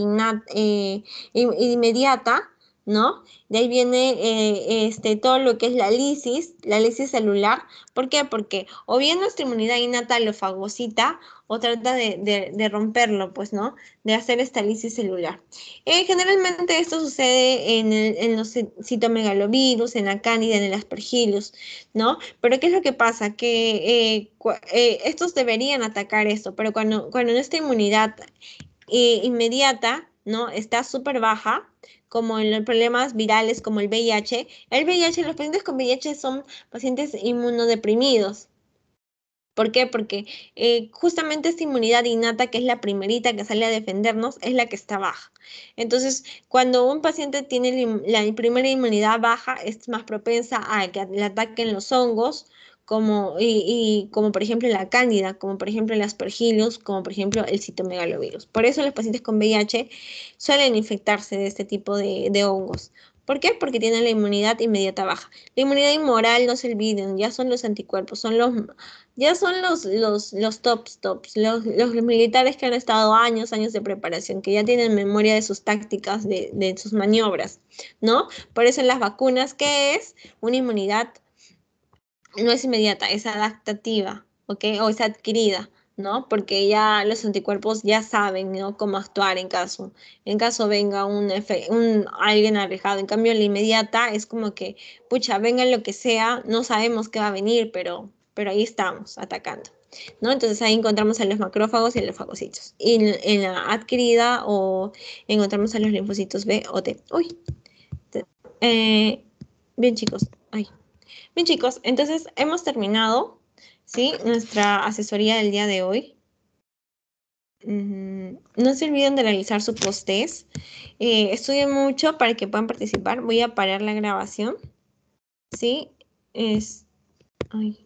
eh, inmediata, ¿no? De ahí viene eh, este, todo lo que es la lisis, la lisis celular. ¿Por qué? Porque o bien nuestra inmunidad innata lo fagocita o trata de, romperlo, pues, ¿no? De hacer esta lisis celular. Eh, generalmente esto sucede en, los citomegalovirus, en la cándida, en el aspergillus, ¿no? Pero ¿qué es lo que pasa? Que eh, estos deberían atacar esto, pero cuando, cuando nuestra inmunidad inmediata, ¿no? Está súper baja, como en los problemas virales como el VIH, el VIH, los pacientes con VIH son pacientes inmunodeprimidos. ¿Por qué? Porque eh, justamente esta inmunidad innata, que es la primerita que sale a defendernos, es la que está baja. Entonces, cuando un paciente tiene la primera inmunidad baja, es más propensa a que le ataquen los hongos, como, y, como por ejemplo la cándida, como por ejemplo el aspergillus, como por ejemplo el citomegalovirus. Por eso los pacientes con VIH suelen infectarse de este tipo de, hongos. ¿Por qué? Porque tienen la inmunidad inmediata baja. La inmunidad inmoral, no se olviden, ya son los anticuerpos, son los, ya son los, los, los tops, tops, los, militares que han estado años, años de preparación, que ya tienen memoria de sus tácticas, de, de sus maniobras, ¿no? Por eso las vacunas, ¿qué es? Una inmunidad no es inmediata, es adaptativa, ¿ok? O es adquirida, ¿no? Porque ya los anticuerpos ya saben, ¿no? Cómo actuar en caso, en caso venga un, un alguien arriesgado. En cambio, la inmediata es como que, pucha, venga lo que sea, no sabemos qué va a venir, pero, pero ahí estamos, atacando. ¿No? Entonces ahí encontramos a los macrófagos y a los fagocitos. Y en, la adquirida o encontramos a los linfocitos B o T. Uy. Eh, bien chicos. Ay. Bien chicos, entonces hemos terminado ¿sí? nuestra asesoría del día de hoy. Mm, no se olviden de realizar su post-test. Eh, estudien mucho para que puedan participar. Voy a parar la grabación. ¿Sí? Es... Ay.